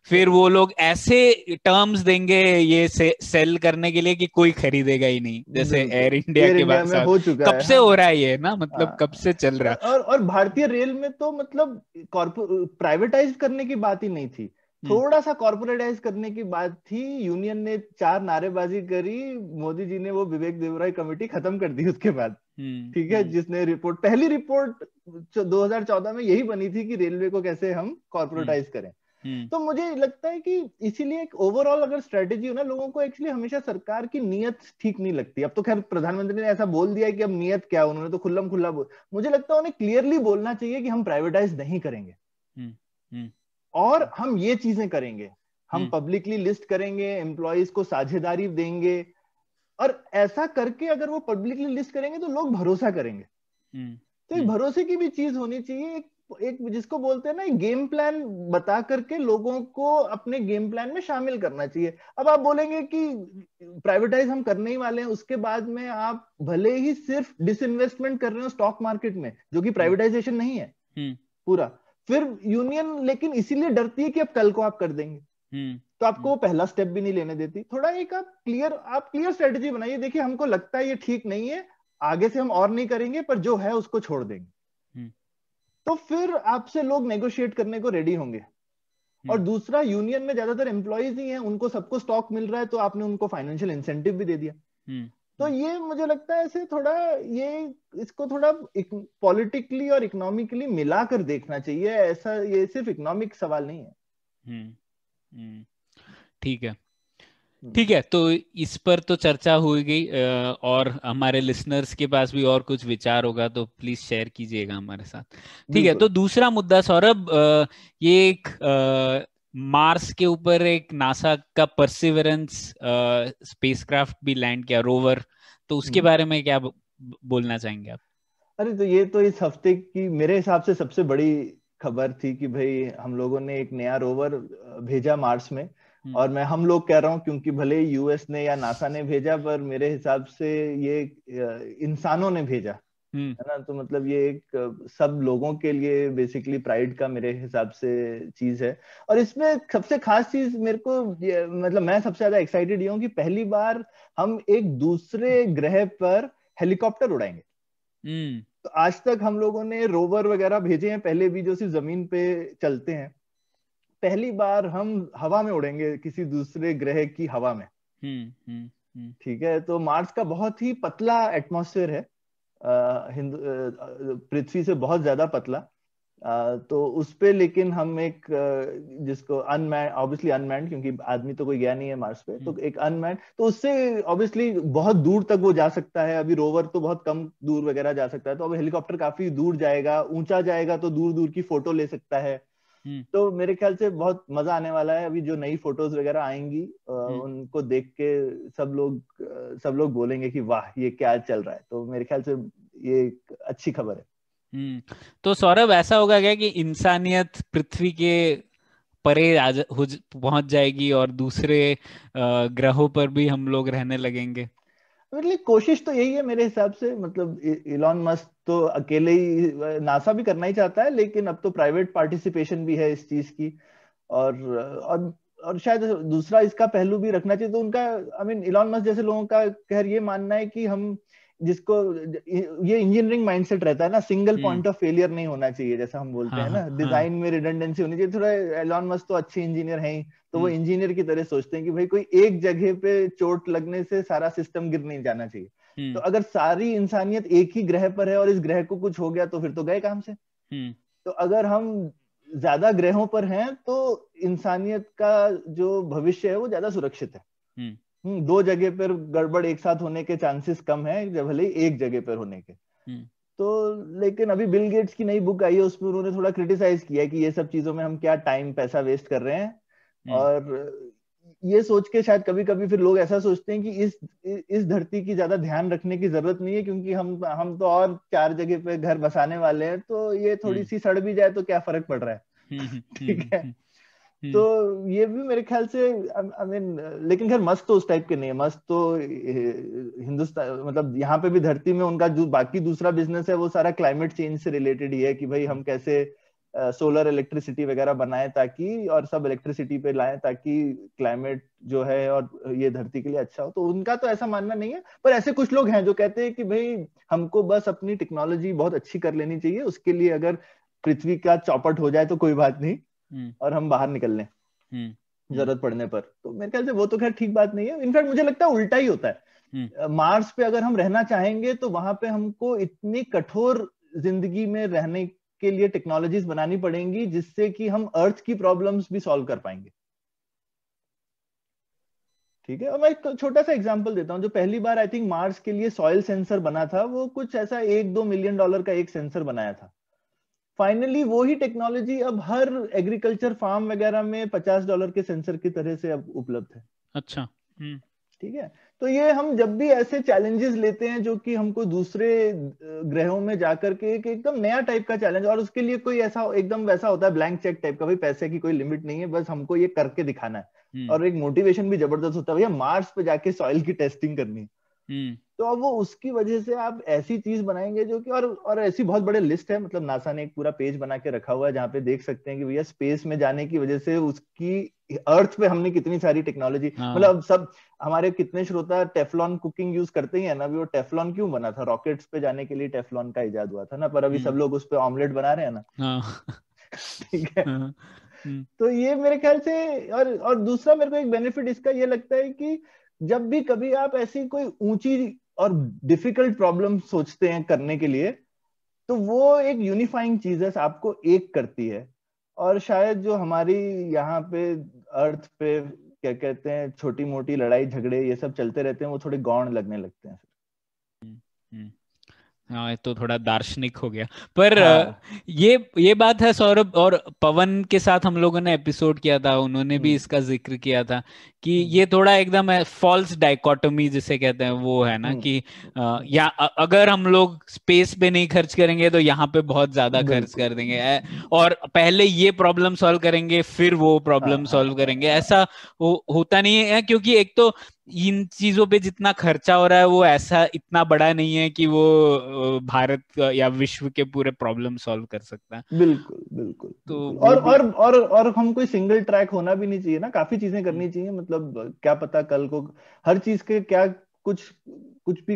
फिर वो लोग ऐसे टर्म्स देंगे ये से, सेल करने के लिए कि कोई खरीदेगा ही नहीं जैसे एयर इंडिया के बाद हो चुका कब से हाँ। हो रहा है ये ना मतलब हाँ। कब से चल रहा है और और भारतीय रेल में तो मतलब प्राइवेटाइज करने की बात ही नहीं थी हम्म। थोड़ा सा कॉर्पोरेटाइज करने की बात थी यूनियन ने चार नारेबाजी करी मोदी जी ने वो विवेक देवराय कमेटी खत्म कर दी उसके बाद हम्म, ठीक है हम्म। जिसने रिपोर्ट पहली रिपोर्ट 2014 में यही बनी थी कि रेलवे को कैसे हम कॉर्पोरेटाइज हम्म, करें तो मुझे लगता है कि इसीलिए एक ओवरऑल अगर स्ट्रेटेजी हो ना लोगों को एक्चुअली हमेशा सरकार की नियत ठीक नहीं लगती अब तो खैर प्रधानमंत्री ने ऐसा बोल दिया कि अब नियत क्या उन्होंने तो खुल्लम खुल्ला बोल मुझे लगता है उन्हें क्लियरली बोलना चाहिए कि हम प्राइवेटाइज नहीं करेंगे और हम ये चीजें करेंगे हम पब्लिकली लिस्ट करेंगे एम्प्लॉयज को साझेदारी देंगे और ऐसा करके अगर वो पब्लिकली लिस्ट करेंगे तो लोग भरोसा करेंगे हम्म, तो एक हम्म। भरोसे की भी चीज होनी चाहिए एक एक जिसको बोलते हैं ना गेम प्लान बता करके लोगों को अपने गेम प्लान में शामिल करना चाहिए अब आप बोलेंगे कि प्राइवेटाइज हम करने ही वाले हैं उसके बाद में आप भले ही सिर्फ डिसइन्वेस्टमेंट कर रहे हो स्टॉक मार्केट में जो कि प्राइवेटाइजेशन हम्म। नहीं है पूरा फिर यूनियन लेकिन इसीलिए डरती है कि अब कल को आप कर देंगे तो आपको वो हम्म। पहला स्टेप भी नहीं लेने देती थोड़ा एक आप क्लियर आप क्लियर स्ट्रेटेजी बनाइए देखिए हमको लगता है ये ठीक नहीं है आगे से हम और नहीं करेंगे पर जो है उसको छोड़ देंगे हम्म। तो फिर आपसे लोग नेगोशिएट करने को रेडी होंगे और हम्म। दूसरा यूनियन में ज्यादातर एम्प्लॉयज ही है उनको सबको स्टॉक मिल रहा है तो आपने उनको फाइनेंशियल इंसेंटिव भी दे दिया तो ये मुझे लगता है ऐसे थोड़ा ये इसको थोड़ा पॉलिटिकली और इकोनॉमिकली मिलाकर देखना चाहिए ऐसा ये सिर्फ इकोनॉमिक सवाल नहीं है ठीक है हम्म। ठीक है तो इस पर तो चर्चा हुई गई और हमारे लिसनर्स के पास भी और कुछ विचार होगा तो प्लीज शेयर कीजिएगा हमारे साथ ठीक है तो दूसरा मुद्दा सौरभ ये एक मार्स के ऊपर एक नासा का परसिवरेंस स्पेसक्राफ्ट भी लैंड किया रोवर तो उसके हम्म। बारे में क्या बोलना चाहेंगे आप अरे तो ये तो इस हफ्ते की मेरे हिसाब से सबसे बड़ी खबर थी कि भाई हम लोगों ने एक नया रोवर भेजा मार्स में हम्म। और मैं हम लोग कह रहा हूँ क्योंकि भले यूएस ने या नासा ने भेजा पर मेरे हिसाब से ये इंसानों ने भेजा हम्म। है ना तो मतलब ये एक सब लोगों के लिए बेसिकली प्राइड का मेरे हिसाब से चीज है और इसमें सबसे खास चीज मेरे को मतलब मैं सबसे ज्यादा एक्साइटेड ये हूँ कि पहली बार हम एक दूसरे ग्रह पर हेलीकॉप्टर उड़ाएंगे हम्म। तो आज तक हम लोगों ने रोवर वगैरह भेजे हैं पहले भी जो सिर्फ जमीन पे चलते हैं पहली बार हम हवा में उड़ेंगे किसी दूसरे ग्रह की हवा में हम्म, हम्म, हम्म। ठीक है तो मार्स का बहुत ही पतला एटमोसफेयर है पृथ्वी से बहुत ज्यादा पतला आ, तो उस लेकिन हम एक जिसको अनमैन ऑब्वियसली अनमैन क्योंकि आदमी तो कोई गया नहीं है मार्स पे तो एक अनमैन तो उससे ऑब्वियसली बहुत दूर तक वो जा सकता है अभी रोवर तो बहुत कम दूर वगैरह जा सकता है तो अब हेलीकॉप्टर काफी दूर जाएगा ऊंचा जाएगा तो दूर दूर की फोटो ले सकता है हम्म। तो मेरे ख्याल से बहुत मजा आने वाला है अभी जो नई फोटोज वगैरह आएंगी हम्म। उनको देख के सब लोग सब लोग बोलेंगे कि वाह ये क्या चल रहा है तो मेरे ख्याल से ये एक अच्छी खबर है हम्म। तो सौरभ ऐसा होगा क्या कि इंसानियत पृथ्वी के परे पहुंच जाएगी और दूसरे ग्रहों पर भी हम लोग रहने लगेंगे मतलब कोशिश तो यही है मेरे हिसाब से मतलब इलॉन मस्क तो अकेले ही नासा भी करना ही चाहता है लेकिन अब तो प्राइवेट पार्टिसिपेशन भी है इस चीज की और और और शायद दूसरा इसका पहलू भी रखना चाहिए तो उनका आई मीन इलॉन मस्क जैसे लोगों का खैर ये मानना है कि हम जिसको ये इंजीनियरिंग माइंडसेट रहता है ना सिंगल पॉइंट ऑफ फेलियर नहीं होना चाहिए जैसा हम बोलते हाँ, हैं ना डिजाइन हाँ, में रिडंडेंसी होनी चाहिए थोड़ा एलॉन मस्क तो अच्छे इंजीनियर हैं तो वो इंजीनियर हम्म। की तरह सोचते हैं कि भाई कोई एक जगह पे चोट लगने से सारा सिस्टम गिर नहीं जाना चाहिए तो हम्म। अगर सारी इंसानियत एक ही ग्रह पर है और इस ग्रह को कुछ हो गया तो फिर तो गए काम से हम्म। तो अगर हम ज्यादा ग्रहों पर हैं तो इंसानियत का जो भविष्य है वो ज्यादा सुरक्षित है हम्म। दो जगह पर गड़बड़ एक साथ होने के चांसेस कम है जब भले एक जगह पर होने के तो लेकिन अभी बिल गेट्स की नई बुक आई है उसमें उन्होंने थोड़ा क्रिटिसाइज किया कि ये सब चीजों में हम क्या टाइम पैसा वेस्ट कर रहे हैं और ये सोच के शायद कभी कभी फिर लोग ऐसा सोचते हैं कि इस इस धरती की ज्यादा ध्यान रखने की जरूरत नहीं है क्योंकि हम हम तो और चार जगह पे घर बसाने वाले हैं तो ये थोड़ी हम्म। सी सड़ भी जाए तो क्या फर्क पड़ रहा है हम्म, हम्म, ठीक है तो ये भी मेरे ख्याल से आई मीन लेकिन खैर मस्त तो उस टाइप के नहीं है मस्त तो हिंदुस्तान मतलब यहाँ पे भी धरती में उनका जो बाकी दूसरा बिजनेस है वो सारा क्लाइमेट चेंज से रिलेटेड ही है कि भाई हम कैसे सोलर इलेक्ट्रिसिटी वगैरह बनाए ताकि और सब इलेक्ट्रिसिटी पे लाए ताकि क्लाइमेट जो है और ये धरती के लिए अच्छा हो तो उनका तो ऐसा मानना नहीं है पर ऐसे कुछ लोग हैं जो कहते हैं कि भाई हमको बस अपनी टेक्नोलॉजी बहुत अच्छी कर लेनी चाहिए उसके लिए अगर पृथ्वी का चौपट हो जाए तो कोई बात नहीं हम्म। और हम बाहर निकल लें हम्म। जरूरत पड़ने पर तो मेरे ख्याल से वो तो खैर ठीक बात नहीं है इनफैक्ट मुझे लगता है उल्टा ही होता है मार्स हम्म। पे अगर हम रहना चाहेंगे तो वहां पे हमको इतनी कठोर जिंदगी में रहने के लिए टेक्नोलॉजीज बनानी पड़ेंगी जिससे कि हम अर्थ की प्रॉब्लम्स भी सॉल्व कर पाएंगे ठीक है और मैं एक छोटा सा एग्जांपल देता हूं जो पहली बार आई थिंक मार्स के लिए सॉइल सेंसर बना था वो कुछ ऐसा एक दो मिलियन डॉलर का एक सेंसर बनाया था फाइनली वो ही टेक्नोलॉजी अब हर एग्रीकल्चर फार्म वगैरह में पचास डॉलर के सेंसर की तरह से अब उपलब्ध है अच्छा हम्म। ठीक है तो ये हम जब भी ऐसे चैलेंजेस लेते हैं जो कि हमको दूसरे ग्रहों में जाकर के एक एकदम नया टाइप का चैलेंज और उसके लिए कोई ऐसा एकदम वैसा होता है ब्लैंक चेक टाइप का भाई पैसे की कोई लिमिट नहीं है बस हमको ये करके दिखाना है हम्म। और एक मोटिवेशन भी जबरदस्त होता है भैया मार्स पे जाके सॉइल की टेस्टिंग करनी है हम्म। तो अब वो उसकी वजह से आप ऐसी चीज बनाएंगे जो कि और और ऐसी बहुत बड़े लिस्ट है मतलब नासा ने एक पूरा पेज बना के रखा हुआ है जहाँ पे देख सकते हैं कि भैया स्पेस में जाने की वजह से उसकी अर्थ पे हमने कितनी सारी टेक्नोलॉजी हाँ। मतलब सब हमारे कितने श्रोता टेफलॉन कुकिंग यूज करते ही है ना अभी वो टेफलॉन क्यों बना था रॉकेट्स पे जाने के लिए टेफलॉन का इजाद हुआ था ना पर अभी हम्म। सब लोग उस पर ऑमलेट बना रहे हैं ना हाँ। ठीक है हाँ। हम्म। तो ये मेरे ख्याल से और और दूसरा मेरे को एक बेनिफिट इसका ये लगता है कि जब भी कभी आप ऐसी कोई ऊंची और डिफिकल्ट प्रॉब्लम सोचते हैं करने के लिए तो वो एक यूनिफाइंग चीज है आपको एक करती है और शायद जो हमारी यहाँ पे अर्थ पे क्या कहते हैं छोटी मोटी लड़ाई झगड़े ये सब चलते रहते हैं वो थोड़े गौण लगने लगते हैं फिर हम्म, हम्म। हाँ तो थोड़ा दार्शनिक हो गया पर हाँ। ये ये बात है सौरभ और पवन के साथ हम लोगों ने एपिसोड किया था उन्होंने भी हम्म। इसका जिक्र किया था कि हम्म। ये थोड़ा एकदम फॉल्स डाइकोटोमी जिसे कहते हैं वो है ना हम्म। कि या अगर हम लोग स्पेस पे नहीं खर्च करेंगे तो यहाँ पे बहुत ज्यादा खर्च कर देंगे और पहले ये प्रॉब्लम सॉल्व करेंगे फिर वो प्रॉब्लम सॉल्व हाँ, हाँ, हाँ, करेंगे ऐसा हो, होता नहीं है क्योंकि एक तो इन चीजों पे जितना खर्चा हो रहा है वो ऐसा इतना बड़ा नहीं है कि वो भारत या विश्व के पूरे प्रॉब्लम सॉल्व कर सकता है बिल्कुल बिल्कुल तो और और और और हम कोई सिंगल ट्रैक होना भी नहीं चाहिए ना काफी चीजें करनी चाहिए मतलब क्या पता कल को हर चीज के क्या कुछ कुछ भी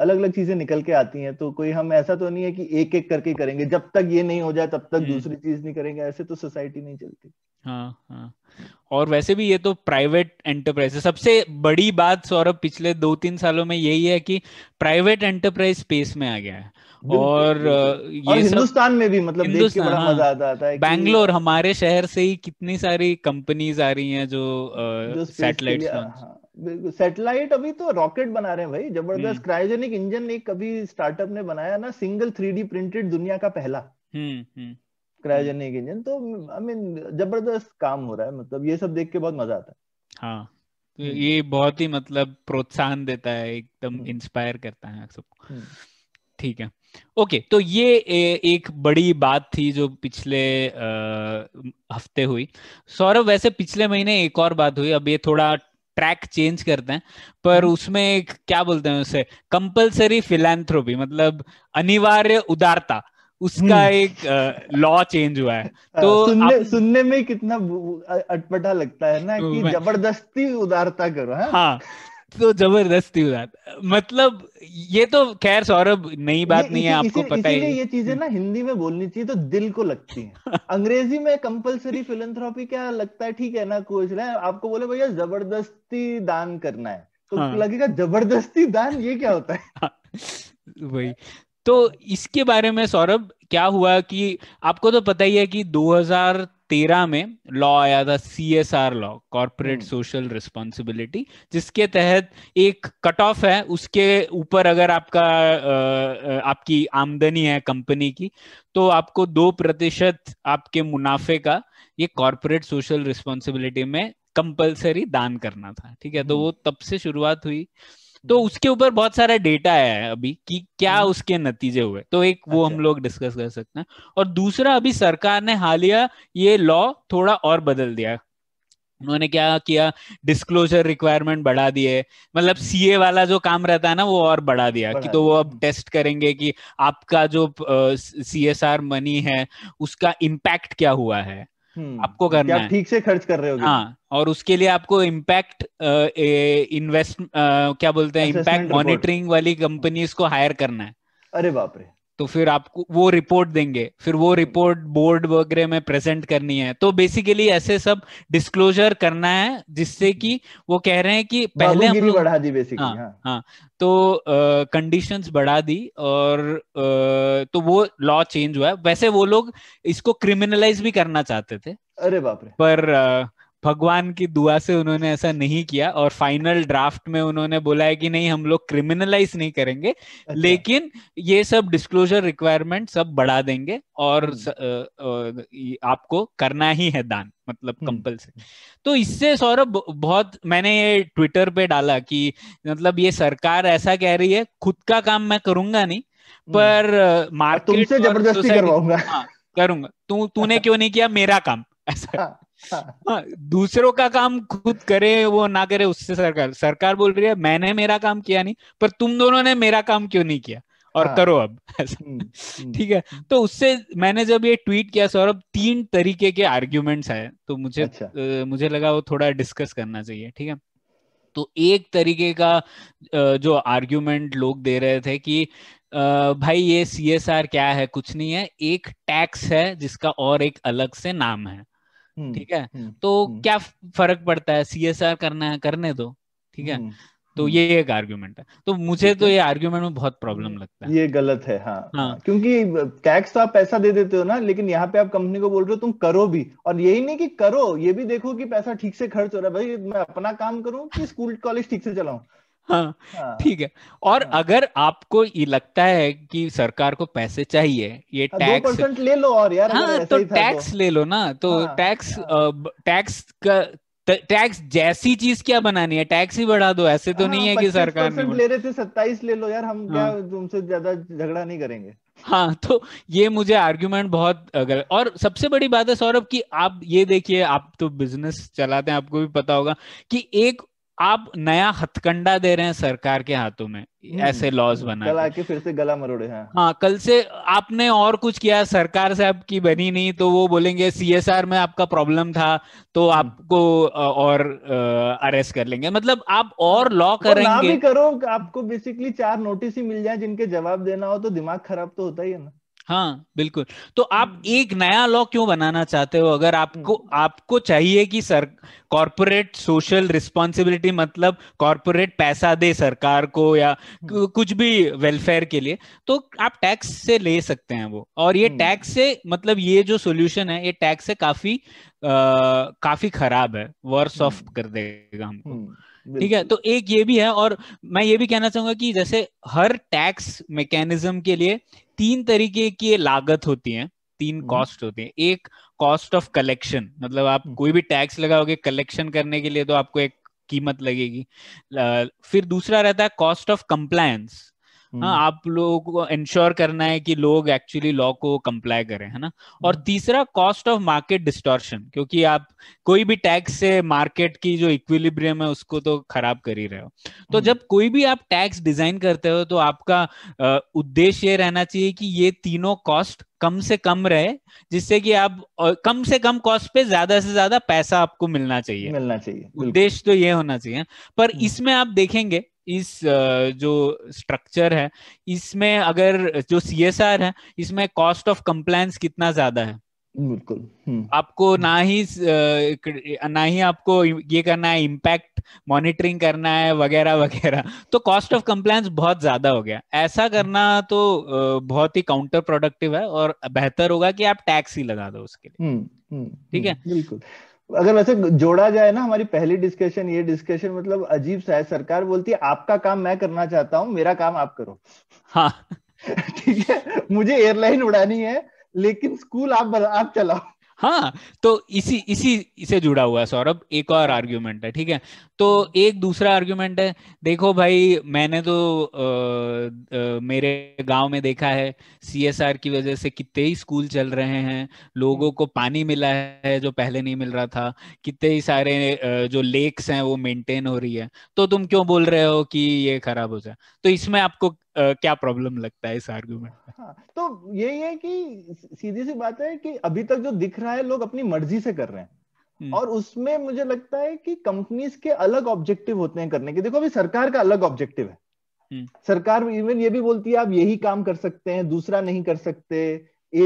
अलग अलग चीजें निकल के आती हैं तो कोई हम ऐसा तो नहीं है कि एक एक करके करेंगे जब तक ये नहीं हो जाए तब तक हम्म। दूसरी चीज नहीं करेंगे ऐसे तो सोसाइटी नहीं चलती हाँ हाँ और वैसे भी ये तो प्राइवेट एंटरप्राइज है सबसे बड़ी बात सौरभ पिछले दो तीन सालों में यही है कि प्राइवेट एंटरप्राइज स्पेस में आ गया है और ये और हिंदुस्तान में भी मतलब देख के बड़ा हाँ, मजा आता आता है बैंगलोर हमारे शहर से ही कितनी सारी कंपनीज आ रही हैं जो सैटेलाइट हाँ, सैटेलाइट अभी तो रॉकेट बना रहे हैं भाई जबरदस्त हम्म। क्रायोजेनिक इंजन एक कभी स्टार्टअप ने बनाया ना सिंगल थ्री प्रिंटेड दुनिया का पहला क्रायोजेनिक हम्म, इंजन हम्म। तो आई मीन जबरदस्त काम हो रहा है मतलब ये सब देख के बहुत मजा आता है हाँ तो ये बहुत ही मतलब प्रोत्साहन देता है एकदम इंस्पायर करता है सबको ठीक है ओके तो ये ए, एक बड़ी बात थी जो पिछले आ, हफ्ते हुई सौरभ वैसे पिछले महीने एक और बात हुई अब ये थोड़ा ट्रैक चेंज करते हैं पर हम्म। उसमें एक क्या बोलते हैं उसे कंपलसरी फिलेंथ्रोपी मतलब अनिवार्य उदारता उसका हम्म। एक लॉ चेंज हुआ है हाँ, तो सुनने आप... सुनने में कितना अटपटा लगता है ना कि जबरदस्ती उदारता करो है? हाँ, हाँ तो जबरदस्ती बात मतलब ये तो खैर सौरभ नई बात नहीं है आपको पता ही ये चीजें ना हिंदी में बोलनी चाहिए तो दिल को लगती है अंग्रेजी में कंपलसरी फिलंथ्रॉपी क्या लगता है ठीक है ना कुछ ना आपको बोले भैया जबरदस्ती दान करना है तो हाँ। लगेगा जबरदस्ती दान ये क्या होता है हाँ, वही तो इसके बारे में सौरभ क्या हुआ कि आपको तो पता ही है कि 2000 2013 में लॉ आया था C S R law corporate social responsibility जिसके तहत एक कट ऑफ है उसके ऊपर अगर आपका आपकी आमदनी है कंपनी की तो आपको दो प्रतिशत आपके मुनाफे का ये कॉरपोरेट सोशल रिस्पॉन्सिबिलिटी में कंपलसरी दान करना था ठीक है तो hmm. वो तब से शुरुआत हुई तो उसके ऊपर बहुत सारा डेटा आया है अभी कि क्या हम्म। उसके नतीजे हुए तो एक वो अच्छा। हम लोग डिस्कस कर सकते हैं और दूसरा अभी सरकार ने हालिया ये लॉ थोड़ा और बदल दिया उन्होंने क्या किया डिस्क्लोजर रिक्वायरमेंट बढ़ा दिए मतलब सीए हम्म। वाला जो काम रहता है ना वो और बढ़ा दिया बढ़ा कि तो वो अब टेस्ट करेंगे कि आपका जो सीएसआर मनी है उसका इम्पैक्ट क्या हुआ है हम्म, आपको करना आप ठीक से खर्च कर रहे हो हाँ और उसके लिए आपको इम्पैक्ट इन्वेस्ट क्या बोलते हैं इम्पैक्ट मॉनिटरिंग वाली कंपनीज को हायर करना है अरे बाप रे तो फिर आपको वो रिपोर्ट देंगे फिर वो रिपोर्ट बोर्ड वगैरह में प्रेजेंट करनी है तो बेसिकली ऐसे सब डिस्क्लोजर करना है जिससे कि वो कह रहे हैं कि पहले हम लोग बढ़ा दी बेसिकली हाँ, हाँ, हाँ तो कंडीशंस uh, बढ़ा दी और uh, तो वो लॉ चेंज हुआ है वैसे वो लोग इसको क्रिमिनलाइज भी करना चाहते थे अरे बाप रे पर uh, भगवान की दुआ से उन्होंने ऐसा नहीं किया और फाइनल ड्राफ्ट में उन्होंने बोला है कि नहीं हम लोग क्रिमिनलाइज नहीं करेंगे अच्छा। लेकिन ये सब डिस्क्लोजर रिक्वायरमेंट सब बढ़ा देंगे और हम्म। आपको करना ही है दान मतलब कंपल्सरी हम्म। तो इससे सौरभ बहुत मैंने ये ट्विटर पे डाला कि मतलब ये सरकार ऐसा कह रही है खुद का काम मैं करूंगा नहीं हम्म। पर मार्केट जबरदस्ती हाँ, करूंगा तू तूने क्यों नहीं किया मेरा काम ऐसा हाँ। हाँ दूसरों का काम खुद करे वो ना करे उससे सरकार सरकार बोल रही है मैंने मेरा काम किया नहीं पर तुम दोनों ने मेरा काम क्यों नहीं किया और हाँ, करो अब हम्म, हम्म, ठीक है हम्म। तो उससे मैंने जब ये ट्वीट किया सौरभ तीन तरीके के आर्ग्यूमेंट्स आए तो मुझे अच्छा। तो, मुझे लगा वो थोड़ा डिस्कस करना चाहिए ठीक है तो एक तरीके का जो आर्ग्यूमेंट लोग दे रहे थे कि भाई ये सी क्या है कुछ नहीं है एक टैक्स है जिसका और एक अलग से नाम है हम्म, ठीक है हम्म, तो हम्म। क्या फर्क पड़ता है सीएसआर करना है करने दो ठीक है तो ये एक आर्ग्यूमेंट है तो मुझे तो ये आर्ग्यूमेंट में बहुत प्रॉब्लम लगता है ये गलत है हाँ, हाँ. क्योंकि टैक्स तो आप पैसा दे देते हो ना लेकिन यहाँ पे आप कंपनी को बोल रहे हो तुम करो भी और यही नहीं कि करो ये भी देखो कि पैसा ठीक से खर्च हो रहा है भाई मैं अपना काम करूँ कि स्कूल कॉलेज ठीक से चलाऊ हाँ, हाँ, ठीक है और हाँ, अगर आपको ये लगता है कि सरकार को पैसे चाहिए ये हाँ, टैक्स ले लो और यार हाँ, तो, तो टैक्स ले लो ना तो हाँ, टैक्स हाँ, टैक्स का टैक्स जैसी चीज क्या बनानी है टैक्स ही बढ़ा दो ऐसे तो हाँ, नहीं है कि सरकार ने ले रहे थे सत्ताईस ले लो यार हम हाँ, क्या तुमसे ज्यादा झगड़ा नहीं करेंगे हाँ तो ये मुझे आर्ग्यूमेंट बहुत गलत और सबसे बड़ी बात है सौरभ कि आप ये देखिए आप तो बिजनेस चलाते हैं आपको भी पता होगा कि एक आप नया हथकंडा दे रहे हैं सरकार के हाथों में हम्म, ऐसे लॉज बना कल आके फिर से गला मरोड़े हैं हाँ।, हाँ कल से आपने और कुछ किया सरकार से आपकी बनी नहीं तो वो बोलेंगे सीएसआर में आपका प्रॉब्लम था तो हम्म। आपको और अरेस्ट कर लेंगे मतलब आप और लॉ करेंगे करो आपको बेसिकली चार नोटिस ही मिल जाए जिनके जवाब देना हो तो दिमाग खराब तो होता ही है ना हाँ बिल्कुल तो आप हम्म। एक नया लॉ क्यों बनाना चाहते हो अगर आपको हम्म। आपको चाहिए कि सर कॉरपोरेट सोशल रिस्पॉन्सिबिलिटी मतलब कॉरपोरेट पैसा दे सरकार को या हम्म। कुछ भी वेलफेयर के लिए तो आप टैक्स से ले सकते हैं वो और ये टैक्स से मतलब ये जो सोल्यूशन है ये टैक्स से काफी आ, काफी खराब है वर्स ऑफ कर देगा हमको ठीक है तो एक ये भी है और मैं ये भी कहना चाहूंगा कि जैसे हर टैक्स मैकेनिज्म के लिए तीन तरीके की लागत होती है तीन हम्म। कॉस्ट होती है एक कॉस्ट ऑफ कलेक्शन मतलब आप हम्म। कोई भी टैक्स लगाओगे कलेक्शन करने के लिए तो आपको एक कीमत लगेगी फिर दूसरा रहता है कॉस्ट ऑफ कंप्लायंस हाँ हम्म। आप लोगों को इंश्योर करना है कि लोग एक्चुअली लॉ को कंप्लाई करें है ना और हम्म। तीसरा कॉस्ट ऑफ मार्केट डिस्टॉर्शन क्योंकि आप कोई भी टैक्स से मार्केट की जो इक्विलिब्रियम है उसको तो खराब कर ही रहे हो तो हम्म। जब कोई भी आप टैक्स डिजाइन करते हो तो आपका उद्देश्य ये रहना चाहिए कि ये तीनों कॉस्ट कम से कम रहे जिससे कि आप कम से कम कॉस्ट पे ज्यादा से ज्यादा पैसा आपको मिलना चाहिए मिलना चाहिए उद्देश्य तो ये होना चाहिए पर इसमें आप देखेंगे इस जो स्ट्रक्चर है इसमें अगर जो सी है इसमें कॉस्ट ऑफ कंप्लायंस कितना ज्यादा है बिल्कुल हम्म। आपको ना ही ना ही आपको ये करना है इम्पैक्ट मॉनिटरिंग करना है वगैरह वगैरह तो कॉस्ट ऑफ कंप्लायंस बहुत ज्यादा हो गया ऐसा करना तो बहुत ही काउंटर प्रोडक्टिव है और बेहतर होगा कि आप टैक्स ही लगा दो उसके लिए हम्म, हम्म, ठीक है बिल्कुल अगर वैसे जोड़ा जाए ना हमारी पहली डिस्कशन ये डिस्कशन मतलब अजीब सा है सरकार बोलती है आपका काम मैं करना चाहता हूँ मेरा काम आप करो हाँ ठीक है मुझे एयरलाइन उड़ानी है लेकिन स्कूल आप आप चलाओ हाँ तो इसी इसी इसे जुड़ा हुआ है सौरभ एक और आर्ग्यूमेंट हाँ। है ठीक है तो एक दूसरा आर्ग्यूमेंट है देखो भाई मैंने तो आ, आ, मेरे गांव में देखा है सीएसआर की वजह से कितने ही स्कूल चल रहे हैं लोगों को पानी मिला है जो पहले नहीं मिल रहा था कितने ही सारे जो लेक्स हैं वो मेंटेन हो रही है तो तुम क्यों बोल रहे हो कि ये खराब हो जाए तो इसमें आपको क्या प्रॉब्लम लगता है इस आर्गुमेंट में हाँ, तो यही है कि सीधी सी बात है कि अभी तक जो दिख रहा है लोग अपनी मर्जी से कर रहे हैं हम्म। और उसमें मुझे लगता है कि कंपनीज के अलग ऑब्जेक्टिव होते हैं करने के देखो अभी सरकार का अलग ऑब्जेक्टिव है हम्म। सरकार इवन ये भी बोलती है आप यही काम कर सकते हैं दूसरा नहीं कर सकते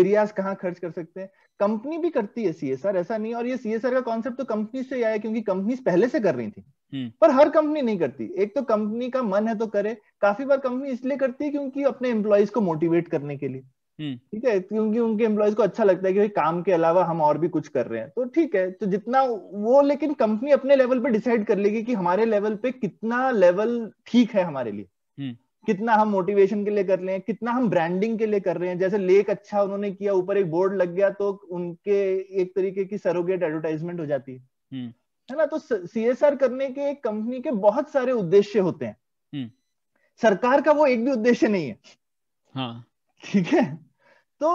एरियाज कहाँ खर्च कर सकते हैं कंपनी भी करती है सीएसआर ऐसा नहीं और ये सीएसआर का कॉन्सेप्ट तो कंपनी से आया क्योंकि कंपनी पहले से कर रही थी हम्म। पर हर कंपनी नहीं करती एक तो कंपनी का मन है तो करे काफी बार कंपनी इसलिए करती है क्योंकि अपने एम्प्लॉयज को मोटिवेट करने के लिए हम्म। ठीक है क्योंकि उनके एम्प्लॉयज को अच्छा लगता है कि भाई काम के अलावा हम और भी कुछ कर रहे हैं तो ठीक है तो जितना वो लेकिन कंपनी अपने लेवल पे डिसाइड कर लेगी कि हमारे लेवल पे कितना लेवल ठीक है हमारे लिए हम्म। कितना हम मोटिवेशन के लिए कर रहे हैं कितना हम ब्रांडिंग के लिए कर रहे हैं जैसे लेक अच्छा उन्होंने किया ऊपर एक बोर्ड लग गया तो उनके एक तरीके की सरोगेट एडवर्टाइजमेंट हो जाती है हम्म। है ना तो सी एस आर करने के एक कंपनी के बहुत सारे उद्देश्य होते हैं हम्म। सरकार का वो एक भी उद्देश्य नहीं है हाँ ठीक है तो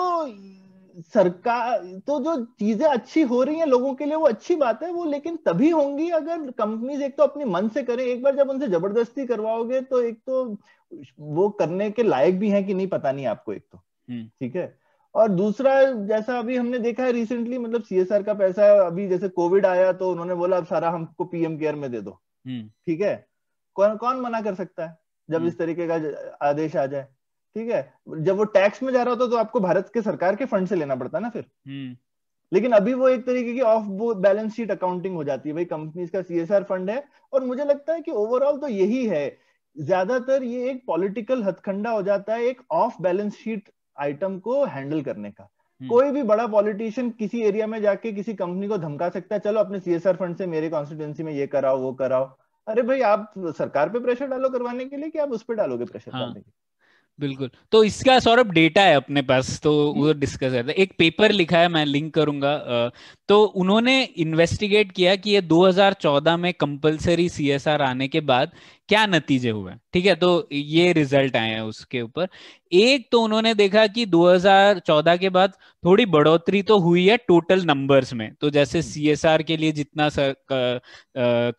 सरकार तो जो चीजें अच्छी हो रही हैं लोगों के लिए वो अच्छी बात है वो लेकिन तभी होंगी अगर कंपनीज एक तो अपने मन से करें एक बार जब उनसे जबरदस्ती करवाओगे तो एक तो वो करने के लायक भी है कि नहीं पता नहीं आपको एक तो हम्म। ठीक है और दूसरा जैसा अभी हमने देखा है रिसेंटली मतलब सीएसआर का पैसा अभी जैसे कोविड आया तो उन्होंने बोला अब सारा हमको पीएम केयर में दे दो हम्म। ठीक है कौन कौन मना कर सकता है जब हम्म। इस तरीके का आदेश आ जाए ठीक है जब वो टैक्स में जा रहा होता तो आपको भारत के सरकार के फंड से लेना पड़ता ना फिर हम्म। लेकिन अभी वो एक तरीके की ऑफ बैलेंस शीट अकाउंटिंग हो जाती है भाई कंपनीज का सीएसआर फंड है और मुझे लगता है कि ओवरऑल तो यही है ज्यादातर ये एक पॉलिटिकल हथखंडा हो जाता है एक ऑफ बैलेंस शीट आइटम को हैंडल करने का हम्म। कोई भी बड़ा पॉलिटिशियन किसी एरिया में जाके किसी कंपनी को धमका सकता है चलो अपने सीएसआर फंड से मेरे कॉन्स्टिट्युएंसी में ये कराओ वो कराओ अरे भाई आप सरकार पे प्रेशर डालो करवाने के लिए कि आप उस पर डालोगे प्रेशर हाँ, डालने के बिल्कुल तो इसका सौरभ डेटा है अपने पास तो वो डिस्कस हम्म। करते एक पेपर लिखा है मैं लिंक करूंगा तो उन्होंने इन्वेस्टिगेट किया कि ये 2014 में कंपलसरी सीएसआर आने के बाद क्या नतीजे हुए ठीक है तो ये रिजल्ट आए हैं उसके ऊपर एक तो उन्होंने देखा कि 2014 के बाद थोड़ी बढ़ोतरी तो हुई है टोटल नंबर्स में तो जैसे सी हम्म। के लिए जितना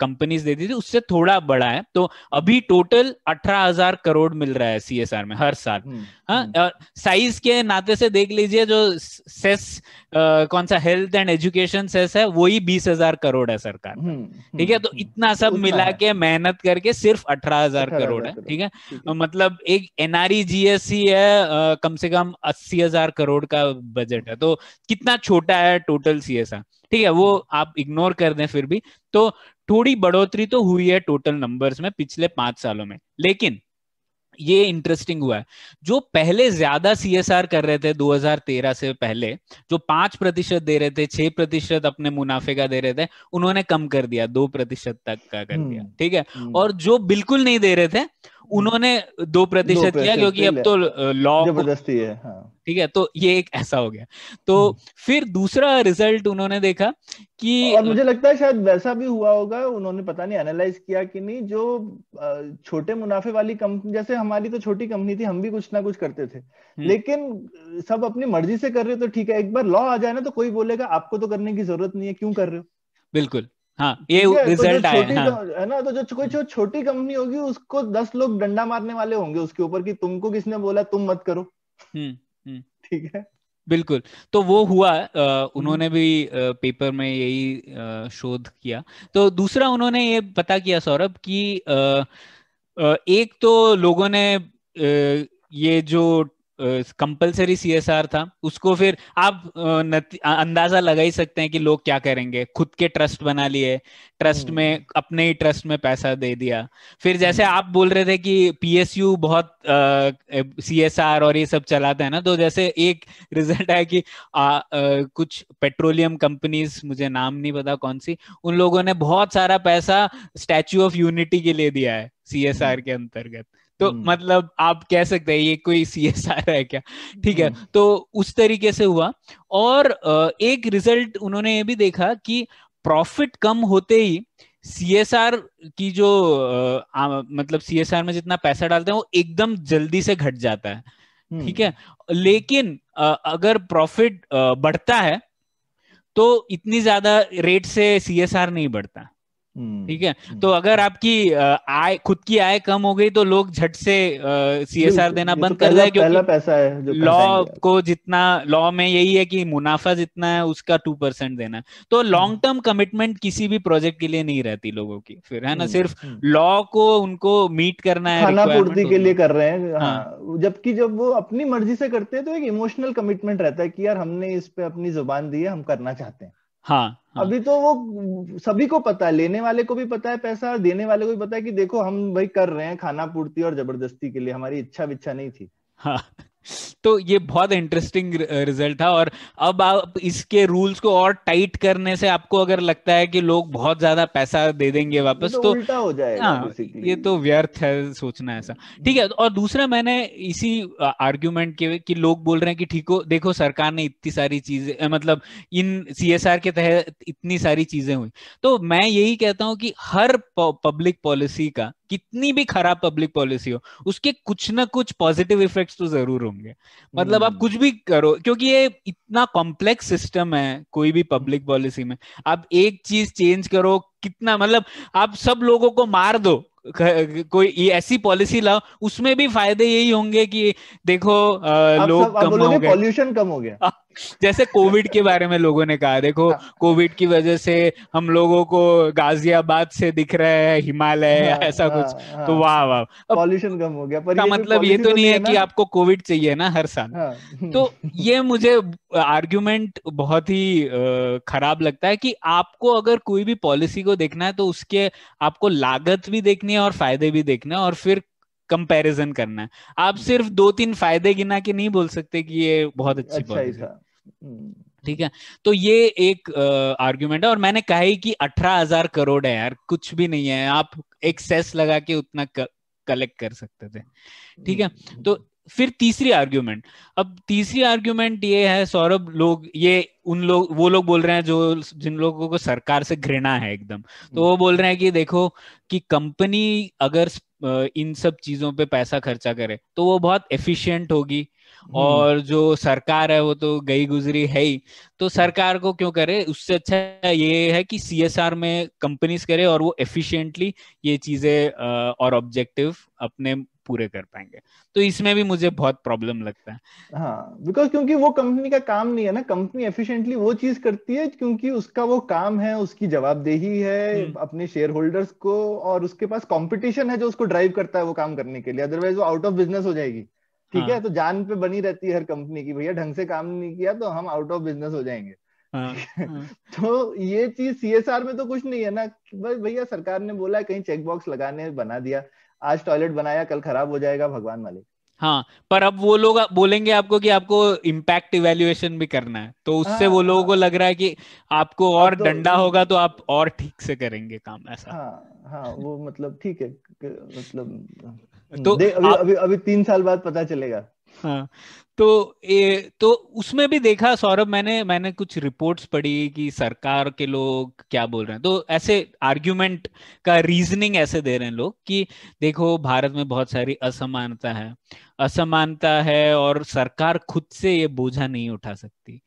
कंपनीज देती थी उससे थोड़ा बड़ा है तो अभी टोटल 18000 करोड़ मिल रहा है सी में हर साल हम्म, हाँ साइज हम्म। के नाते से देख लीजिए जो सेस आ, कौन सा हेल्थ एंड एजुकेशन सेस है वही बीस हजार करोड़ है सरकार ठीक है तो इतना सब मिला के मेहनत करके सिर्फ सिर्फ अठारह हजार करोड़ है ठीक है मतलब एक एनआरई जीएससी है कम से कम अस्सी हजार करोड़ का बजट है तो कितना छोटा है टोटल सी ठीक है वो आप इग्नोर कर दें फिर भी तो थोड़ी बढ़ोतरी तो हुई है टोटल नंबर्स में पिछले पांच सालों में लेकिन ये इंटरेस्टिंग हुआ है जो पहले ज्यादा सीएसआर कर रहे थे 2013 से पहले जो पांच प्रतिशत दे रहे थे छह प्रतिशत अपने मुनाफे का दे रहे थे उन्होंने कम कर दिया दो प्रतिशत तक का कर दिया हम्म। ठीक है हम्म। और जो बिल्कुल नहीं दे रहे थे हम्म। उन्होंने दो प्रतिशत किया क्योंकि अब तो लॉ जबरदस्ती है हाँ। ठीक है तो ये एक ऐसा हो गया तो हम्म। फिर दूसरा रिजल्ट उन्होंने देखा कि और मुझे लगता है शायद वैसा भी हुआ होगा उन्होंने पता नहीं एनालाइज किया कि नहीं जो छोटे मुनाफे वाली कंपनी जैसे हमारी तो छोटी कंपनी थी हम भी कुछ ना कुछ करते थे हम्म। लेकिन सब अपनी मर्जी से कर रहे हो तो ठीक है एक बार लॉ आ जाए ना तो कोई बोलेगा आपको तो करने की जरूरत नहीं है क्यों कर रहे हो बिल्कुल हाँ तो ये रिजल्ट तो आया है हाँ. तो, है ना तो जो कोई जो छोटी कंपनी होगी उसको दस लोग डंडा मारने वाले होंगे उसके ऊपर कि तुमको किसने बोला तुम मत करो हम्म, हम्म। ठीक है बिल्कुल तो वो हुआ आ, हम्म। उन्होंने भी आ, पेपर में यही आ, शोध किया तो दूसरा उन्होंने ये पता किया सौरभ कि एक तो लोगों ने ये जो कंपलसरी सी एस आर था उसको फिर आप अंदाजा लगा ही सकते हैं कि लोग क्या करेंगे खुद के ट्रस्ट बना लिए ट्रस्ट हम्म। में अपने ही ट्रस्ट में पैसा दे दिया फिर जैसे हम्म। आप बोल रहे थे कि पीएसयू बहुत सी एस आर और ये सब चलाते हैं ना तो जैसे एक रिजल्ट है कि आ, आ, कुछ पेट्रोलियम कंपनीज मुझे नाम नहीं पता कौन सी उन लोगों ने बहुत सारा पैसा स्टैच्यू ऑफ यूनिटी के लिए दिया है सी एस आर के अंतर्गत तो हम्म। मतलब आप कह सकते हैं ये कोई सी एस आर है क्या ठीक है हम्म। तो उस तरीके से हुआ और एक रिजल्ट उन्होंने ये भी देखा कि प्रॉफिट कम होते ही सी एस आर की जो आ, मतलब सीएसआर में जितना पैसा डालते हैं वो एकदम जल्दी से घट जाता है हम्म। ठीक है लेकिन अगर प्रॉफिट बढ़ता है तो इतनी ज्यादा रेट से सीएसआर नहीं बढ़ता हम्म, ठीक है हम्म। तो अगर आपकी आय खुद की आय कम हो गई तो लोग झट से सी एस आर देना बंद तो कर जाए क्योंकि पैसा है लॉ को जितना लॉ में यही है कि मुनाफा जितना है उसका टू परसेंट देना तो लॉन्ग टर्म कमिटमेंट किसी भी प्रोजेक्ट के लिए नहीं रहती लोगों की फिर है ना हम्म, सिर्फ लॉ को उनको मीट करना है खाना पूर्ति के लिए कर रहे हैं हाँ, हाँ। जबकि जब वो अपनी मर्जी से करते हैं तो एक इमोशनल कमिटमेंट रहता है कि यार हमने इस पे अपनी जुबान दी है हम करना चाहते हैं हाँ हाँ। अभी तो वो सभी को पता है लेने वाले को भी पता है पैसा और देने वाले को भी पता है कि देखो हम भाई कर रहे हैं खाना पूर्ति और जबरदस्ती के लिए हमारी इच्छा विच्छा नहीं थी हाँ तो ये बहुत इंटरेस्टिंग रिजल्ट uh, था और अब आप इसके रूल्स को और टाइट करने से आपको अगर लगता है कि लोग बहुत ज्यादा पैसा दे देंगे वापस मतलब तो, तो हो जाएगा हाँ, ये तो व्यर्थ है सोचना ऐसा ठीक है और दूसरा मैंने इसी आर्ग्यूमेंट के कि लोग बोल रहे हैं कि ठीक हो देखो सरकार ने इतनी सारी चीजें मतलब इन सी के तहत इतनी सारी चीजें हुई तो मैं यही कहता हूँ कि हर पब्लिक पॉलिसी का कितनी भी खराब पब्लिक पॉलिसी हो उसके कुछ ना कुछ पॉजिटिव इफेक्ट्स तो जरूर हो होंगे मतलब आप हम्म। कुछ भी करो क्योंकि ये इतना कॉम्प्लेक्स सिस्टम है कोई भी पब्लिक पॉलिसी में आप एक चीज चेंज करो कितना मतलब आप सब लोगों को मार दो कोई ऐसी पॉलिसी लाओ उसमें भी फायदे यही होंगे कि देखो आ, लोग कम हो गए पॉल्यूशन कम हो गया हाँ। जैसे कोविड के बारे में लोगों ने कहा देखो हाँ। कोविड की वजह से हम लोगों को गाजियाबाद से दिख रहा है हिमालय हाँ, ऐसा हाँ, कुछ तो वाह वाह पॉल्यूशन कम हो गया पर मतलब ये तो, तो नहीं है कि आपको कोविड चाहिए ना हर साल तो ये मुझे आर्ग्यूमेंट बहुत ही खराब लगता है कि आपको अगर कोई भी पॉलिसी को देखना है तो उसके आपको लागत भी देखनी है और फायदे भी देखने और फिर कंपैरिजन करना है आप हम्म। सिर्फ दो तीन फायदे गिना के नहीं बोल सकते कि ये बहुत अच्छी अच्छा बात हम्म। ठीक है तो ये एक आर्ग्यूमेंट है और मैंने कहा ही कि अठारह हजार करोड़ है यार कुछ भी नहीं है आप एक सेस लगा के उतना कलेक्ट कर सकते थे ठीक है हम्म। तो फिर तीसरी आर्ग्यूमेंट अब तीसरी आर्ग्यूमेंट ये है सौरभ लोग ये उन लोग वो लोग बोल रहे हैं जो जिन लोगों को सरकार से घृणा है एकदम तो वो बोल रहे हैं कि देखो कि कंपनी अगर इन सब चीजों पे पैसा खर्चा करे तो वो बहुत एफिशिएंट होगी और हम्म। जो सरकार है वो तो गई गुजरी है ही तो सरकार को क्यों करे उससे अच्छा ये है कि सीएसआर में कंपनीज करे और वो एफिशिएंटली ये चीजें और ऑब्जेक्टिव अपने पूरे कर पाएंगे तो इसमें भी मुझे बहुत प्रॉब्लम लगता है हाँ बिकॉज क्योंकि वो कंपनी का काम नहीं है ना कंपनी एफिशिएंटली वो चीज करती है क्योंकि उसका वो काम है उसकी जवाबदेही है हम्म। अपने शेयर होल्डर्स को और उसके पास कॉम्पिटिशन है जो उसको ड्राइव करता है वो काम करने के लिए अदरवाइज वो आउट ऑफ बिजनेस हो जाएगी ठीक हाँ. है तो जान पे बनी रहती है हर कंपनी की भैया ढंग से काम नहीं किया तो हम आउट ऑफ बिजनेस हो जाएंगे हाँ, हाँ. तो ये चीज सीएसआर में तो कुछ नहीं है ना बस भैया सरकार ने बोला है कहीं चेक बॉक्स लगाने बना दिया आज टॉयलेट बनाया कल खराब हो जाएगा भगवान मालिक हाँ पर अब वो लोग बोलेंगे आपको कि आपको इम्पैक्ट इवेल्युएशन भी करना है तो उससे हाँ, वो लोगों को लग रहा है कि आपको और तो, डंडा होगा तो आप और ठीक से करेंगे काम ऐसा हाँ हाँ वो मतलब ठीक है मतलब तो दे, अभी, आप, अभी, अभी अभी तीन साल बाद पता चलेगा हाँ तो ए, तो उसमें भी देखा सौरभ मैंने मैंने कुछ रिपोर्ट्स पढ़ी कि सरकार के लोग क्या बोल रहे हैं तो ऐसे आर्ग्यूमेंट का रीजनिंग ऐसे दे रहे हैं लोग कि देखो भारत में बहुत सारी असमानता है असमानता है और सरकार खुद से ये बोझा नहीं उठा सकती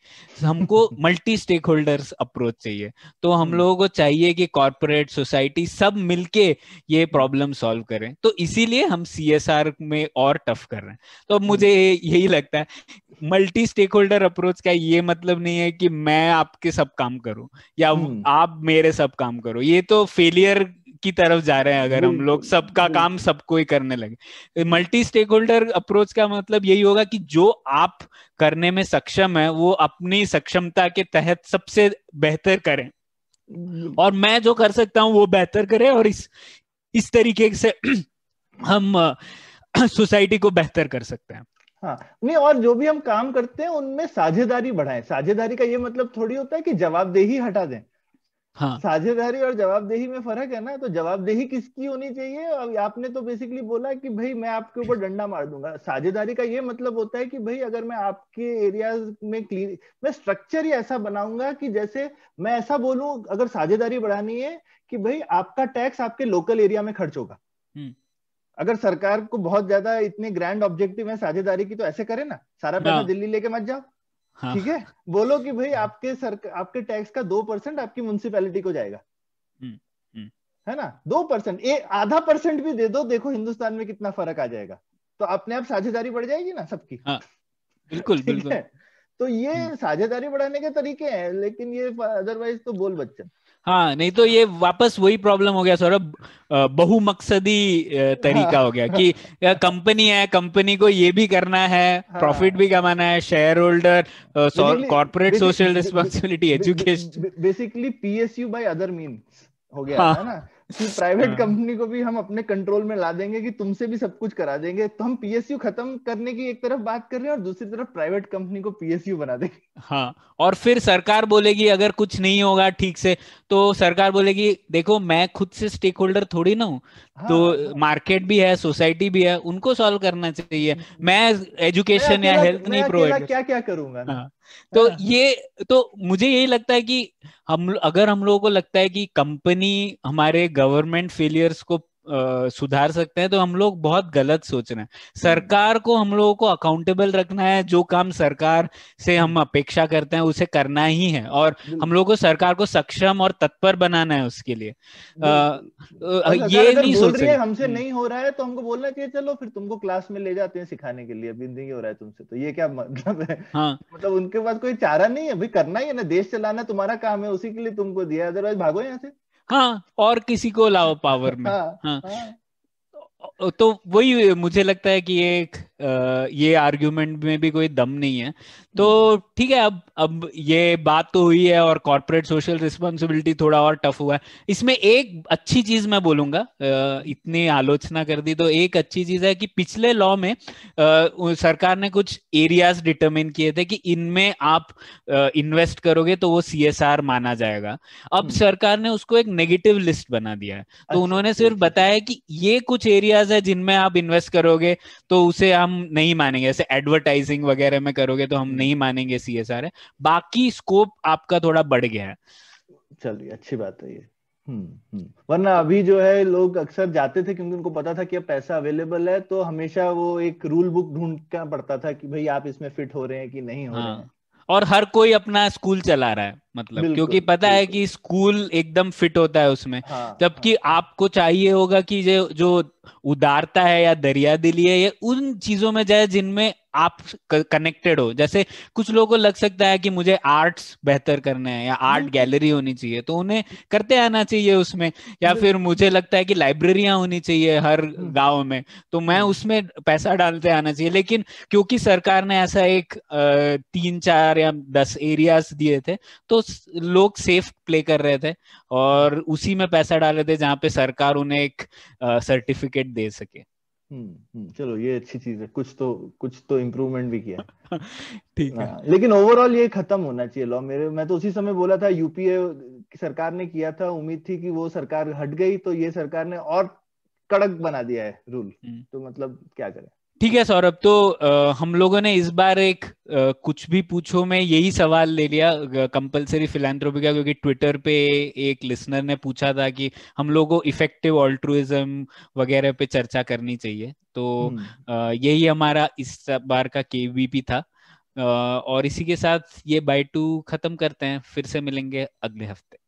हमको मल्टी स्टेक होल्डर्स अप्रोच चाहिए तो हम हम्म। लोगों को चाहिए कि कॉरपोरेट सोसाइटी सब मिलके ये प्रॉब्लम सॉल्व करें तो इसीलिए हम सीएसआर में और टफ कर रहे हैं तो मुझे हम्म। यही लगता है है मल्टी स्टेक होल्डर अप्रोच का ये मतलब नहीं है कि मैं आपके सब काम करूं या हम्म। आप मेरे सब काम करो ये तो फेलियर की तरफ जा रहे हैं अगर हम लोग सबका काम सबको ही करने लगे मल्टी स्टेक होल्डर अप्रोच का मतलब यही होगा कि जो आप करने में सक्षम है वो अपनी सक्षमता के तहत सबसे बेहतर करें और मैं जो कर सकता हूँ वो बेहतर करे और इस इस तरीके से हम सोसाइटी को बेहतर कर सकते हैं हाँ नहीं और जो भी हम काम करते हैं उनमें साझेदारी बढ़ाएं साझेदारी का ये मतलब थोड़ी होता है कि जवाबदेही हटा दें हाँ साझेदारी और जवाबदेही में फर्क है ना तो जवाबदेही किसकी होनी चाहिए और आपने तो बेसिकली बोला कि भाई मैं आपके ऊपर डंडा मार दूंगा साझेदारी का ये मतलब होता है कि भाई अगर मैं आपके एरिया में क्लीन मैं स्ट्रक्चर ही ऐसा बनाऊंगा कि जैसे मैं ऐसा बोलूं अगर साझेदारी बढ़ानी है कि भाई आपका टैक्स आपके लोकल एरिया में खर्च होगा हम्म। अगर सरकार को बहुत ज्यादा इतने ग्रैंड ऑब्जेक्टिव है साझेदारी की तो ऐसे करे ना सारा पैसा हाँ। दिल्ली लेके मत जाओ हाँ। ठीक हाँ। है बोलो कि भाई आपके सर आपके टैक्स का दो परसेंट आपकी म्यूनसिपैलिटी को जाएगा हम्म, हम्म। है ना दो परसेंट आधा परसेंट भी दे दो देखो हिंदुस्तान में कितना फर्क आ जाएगा तो अपने आप साझेदारी बढ़ जाएगी ना सबकी हाँ। बिल्कुल बिल्कुल तो ये हम्म। साझेदारी बढ़ाने के तरीके हैं लेकिन ये अदरवाइज तो बोल बच्चन हाँ नहीं तो ये वापस वही प्रॉब्लम हो गया सौरभ बहुमकसदी तरीका हो गया कि कंपनी है कंपनी को ये भी करना है हाँ, प्रॉफिट भी कमाना है share holder corporate social responsibility education basically PSU by other mean हो गया हाँ, है ना कि प्राइवेट हाँ। कंपनी को भी हम अपने कंट्रोल में ला देंगे कि तुमसे भी सब कुछ करा देंगे तो हम पीएसयू खत्म करने की एक तरफ बात कर रहे हैं और दूसरी तरफ प्राइवेट कंपनी को पीएसयू बना देंगे हाँ और फिर सरकार बोलेगी अगर कुछ नहीं होगा ठीक से तो सरकार बोलेगी देखो मैं खुद से स्टेक होल्डर थोड़ी ना हूँ हाँ, तो मार्केट हाँ, हाँ। भी है सोसाइटी भी है उनको सॉल्व करना चाहिए हम्म, हम्म। मैं एजुकेशन या हेल्थ नहीं प्रोवाइड क्या क्या करूंगा हाँ, तो हाँ। ये तो मुझे यही लगता है कि हम अगर हम लोगों को लगता है कि कंपनी हमारे गवर्नमेंट फेलियर्स को सुधार सकते हैं तो हम लोग बहुत गलत सोच रहे हैं सरकार को हम लोगों को अकाउंटेबल रखना है जो काम सरकार से हम अपेक्षा करते हैं उसे करना ही है और हम लोगों को सरकार को सक्षम और तत्पर बनाना है उसके लिए ये नहीं सोच रहे हमसे हम्म। नहीं हो रहा है तो हमको बोलना चाहिए चलो फिर तुमको क्लास में ले जाते हैं सिखाने के लिए अभी नहीं हो रहा है तुमसे तो ये क्या मतलब है हाँ मतलब उनके पास कोई चारा नहीं है अभी करना ही है ना देश चलाना तुम्हारा काम है उसी के लिए तुमको दिया अदरवाइज भागो यहाँ से हाँ और किसी को लाओ पावर में हाँ, हाँ, हाँ. तो वही मुझे लगता है कि एक ये आर्ग्यूमेंट में भी कोई दम नहीं है तो ठीक है अब अब ये बात तो हुई है और कॉर्पोरेट सोशल रिस्पॉन्सिबिलिटी थोड़ा और टफ हुआ है इसमें एक अच्छी चीज मैं बोलूंगा इतनी आलोचना कर दी तो एक अच्छी चीज है कि पिछले लॉ में सरकार ने कुछ एरियाज डिटरमिन किए थे कि इनमें आप इन्वेस्ट करोगे तो वो सी माना जाएगा अब हम्म। सरकार ने उसको एक नेगेटिव लिस्ट बना दिया है तो अच्छा, उन्होंने सिर्फ बताया कि ये कुछ एरियाज है जिनमें आप इन्वेस्ट करोगे तो उसे आप हम नहीं मानेंगे जैसे एडवर्टाइजिंग वगैरह में करोगे तो हम हम्म। नहीं मानेंगे सी एस आर बाकी स्कोप आपका थोड़ा बढ़ गया है चलिए अच्छी बात है ये हम्म, हम्म। वरना अभी जो है लोग अक्सर जाते थे क्योंकि उनको पता था कि अब पैसा अवेलेबल है तो हमेशा वो एक रूल बुक ढूंढना पड़ता था कि भाई आप इसमें फिट हो रहे हैं कि नहीं हो हाँ। रहे हैं हाँ। और हर कोई अपना स्कूल चला रहा है मतलब क्योंकि पता है कि स्कूल एकदम फिट होता है उसमें हाँ, हाँ। जबकि हाँ, आपको चाहिए होगा कि जो, जो उदारता है या दरिया दिली है ये उन चीजों में जाए जिनमें आप कनेक्टेड हो जैसे कुछ लोगों को लग सकता है कि मुझे आर्ट्स बेहतर करने हैं या आर्ट गैलरी होनी चाहिए तो उन्हें करते आना चाहिए उसमें या फिर मुझे लगता है कि लाइब्रेरियां होनी चाहिए हर हम्म। गांव में तो मैं हम्म। उसमें पैसा डालते आना चाहिए लेकिन क्योंकि सरकार ने ऐसा एक तीन चार या दस एरियाज दिए थे तो लोग सेफ प्ले कर रहे थे और हम्म। उसी में पैसा डाल रहे थे जहां पे सरकार उन्हें एक सर्टिफिकेट दे सके हम्म, हम्म, चलो ये अच्छी चीज है कुछ तो कुछ तो इम्प्रूवमेंट भी किया ठीक है हाँ, लेकिन ओवरऑल ये खत्म होना चाहिए लॉ मेरे मैं तो उसी समय बोला था यूपीए की सरकार ने किया था उम्मीद थी कि वो सरकार हट गई तो ये सरकार ने और कड़क बना दिया है रूल तो मतलब क्या करें ठीक है सौरभ तो आ, हम लोगों ने इस बार एक आ, कुछ भी पूछो में यही सवाल ले लिया कंपलसरी फिलेंथ्रोपी का क्योंकि ट्विटर पे एक लिसनर ने पूछा था कि हम लोगों को इफेक्टिव ऑल्ट्रुइज्म वगैरह पे चर्चा करनी चाहिए तो आ, हम्म। यही हमारा इस बार का केवीपी था और इसी के साथ ये बाय टू खत्म करते हैं फिर से मिलेंगे अगले हफ्ते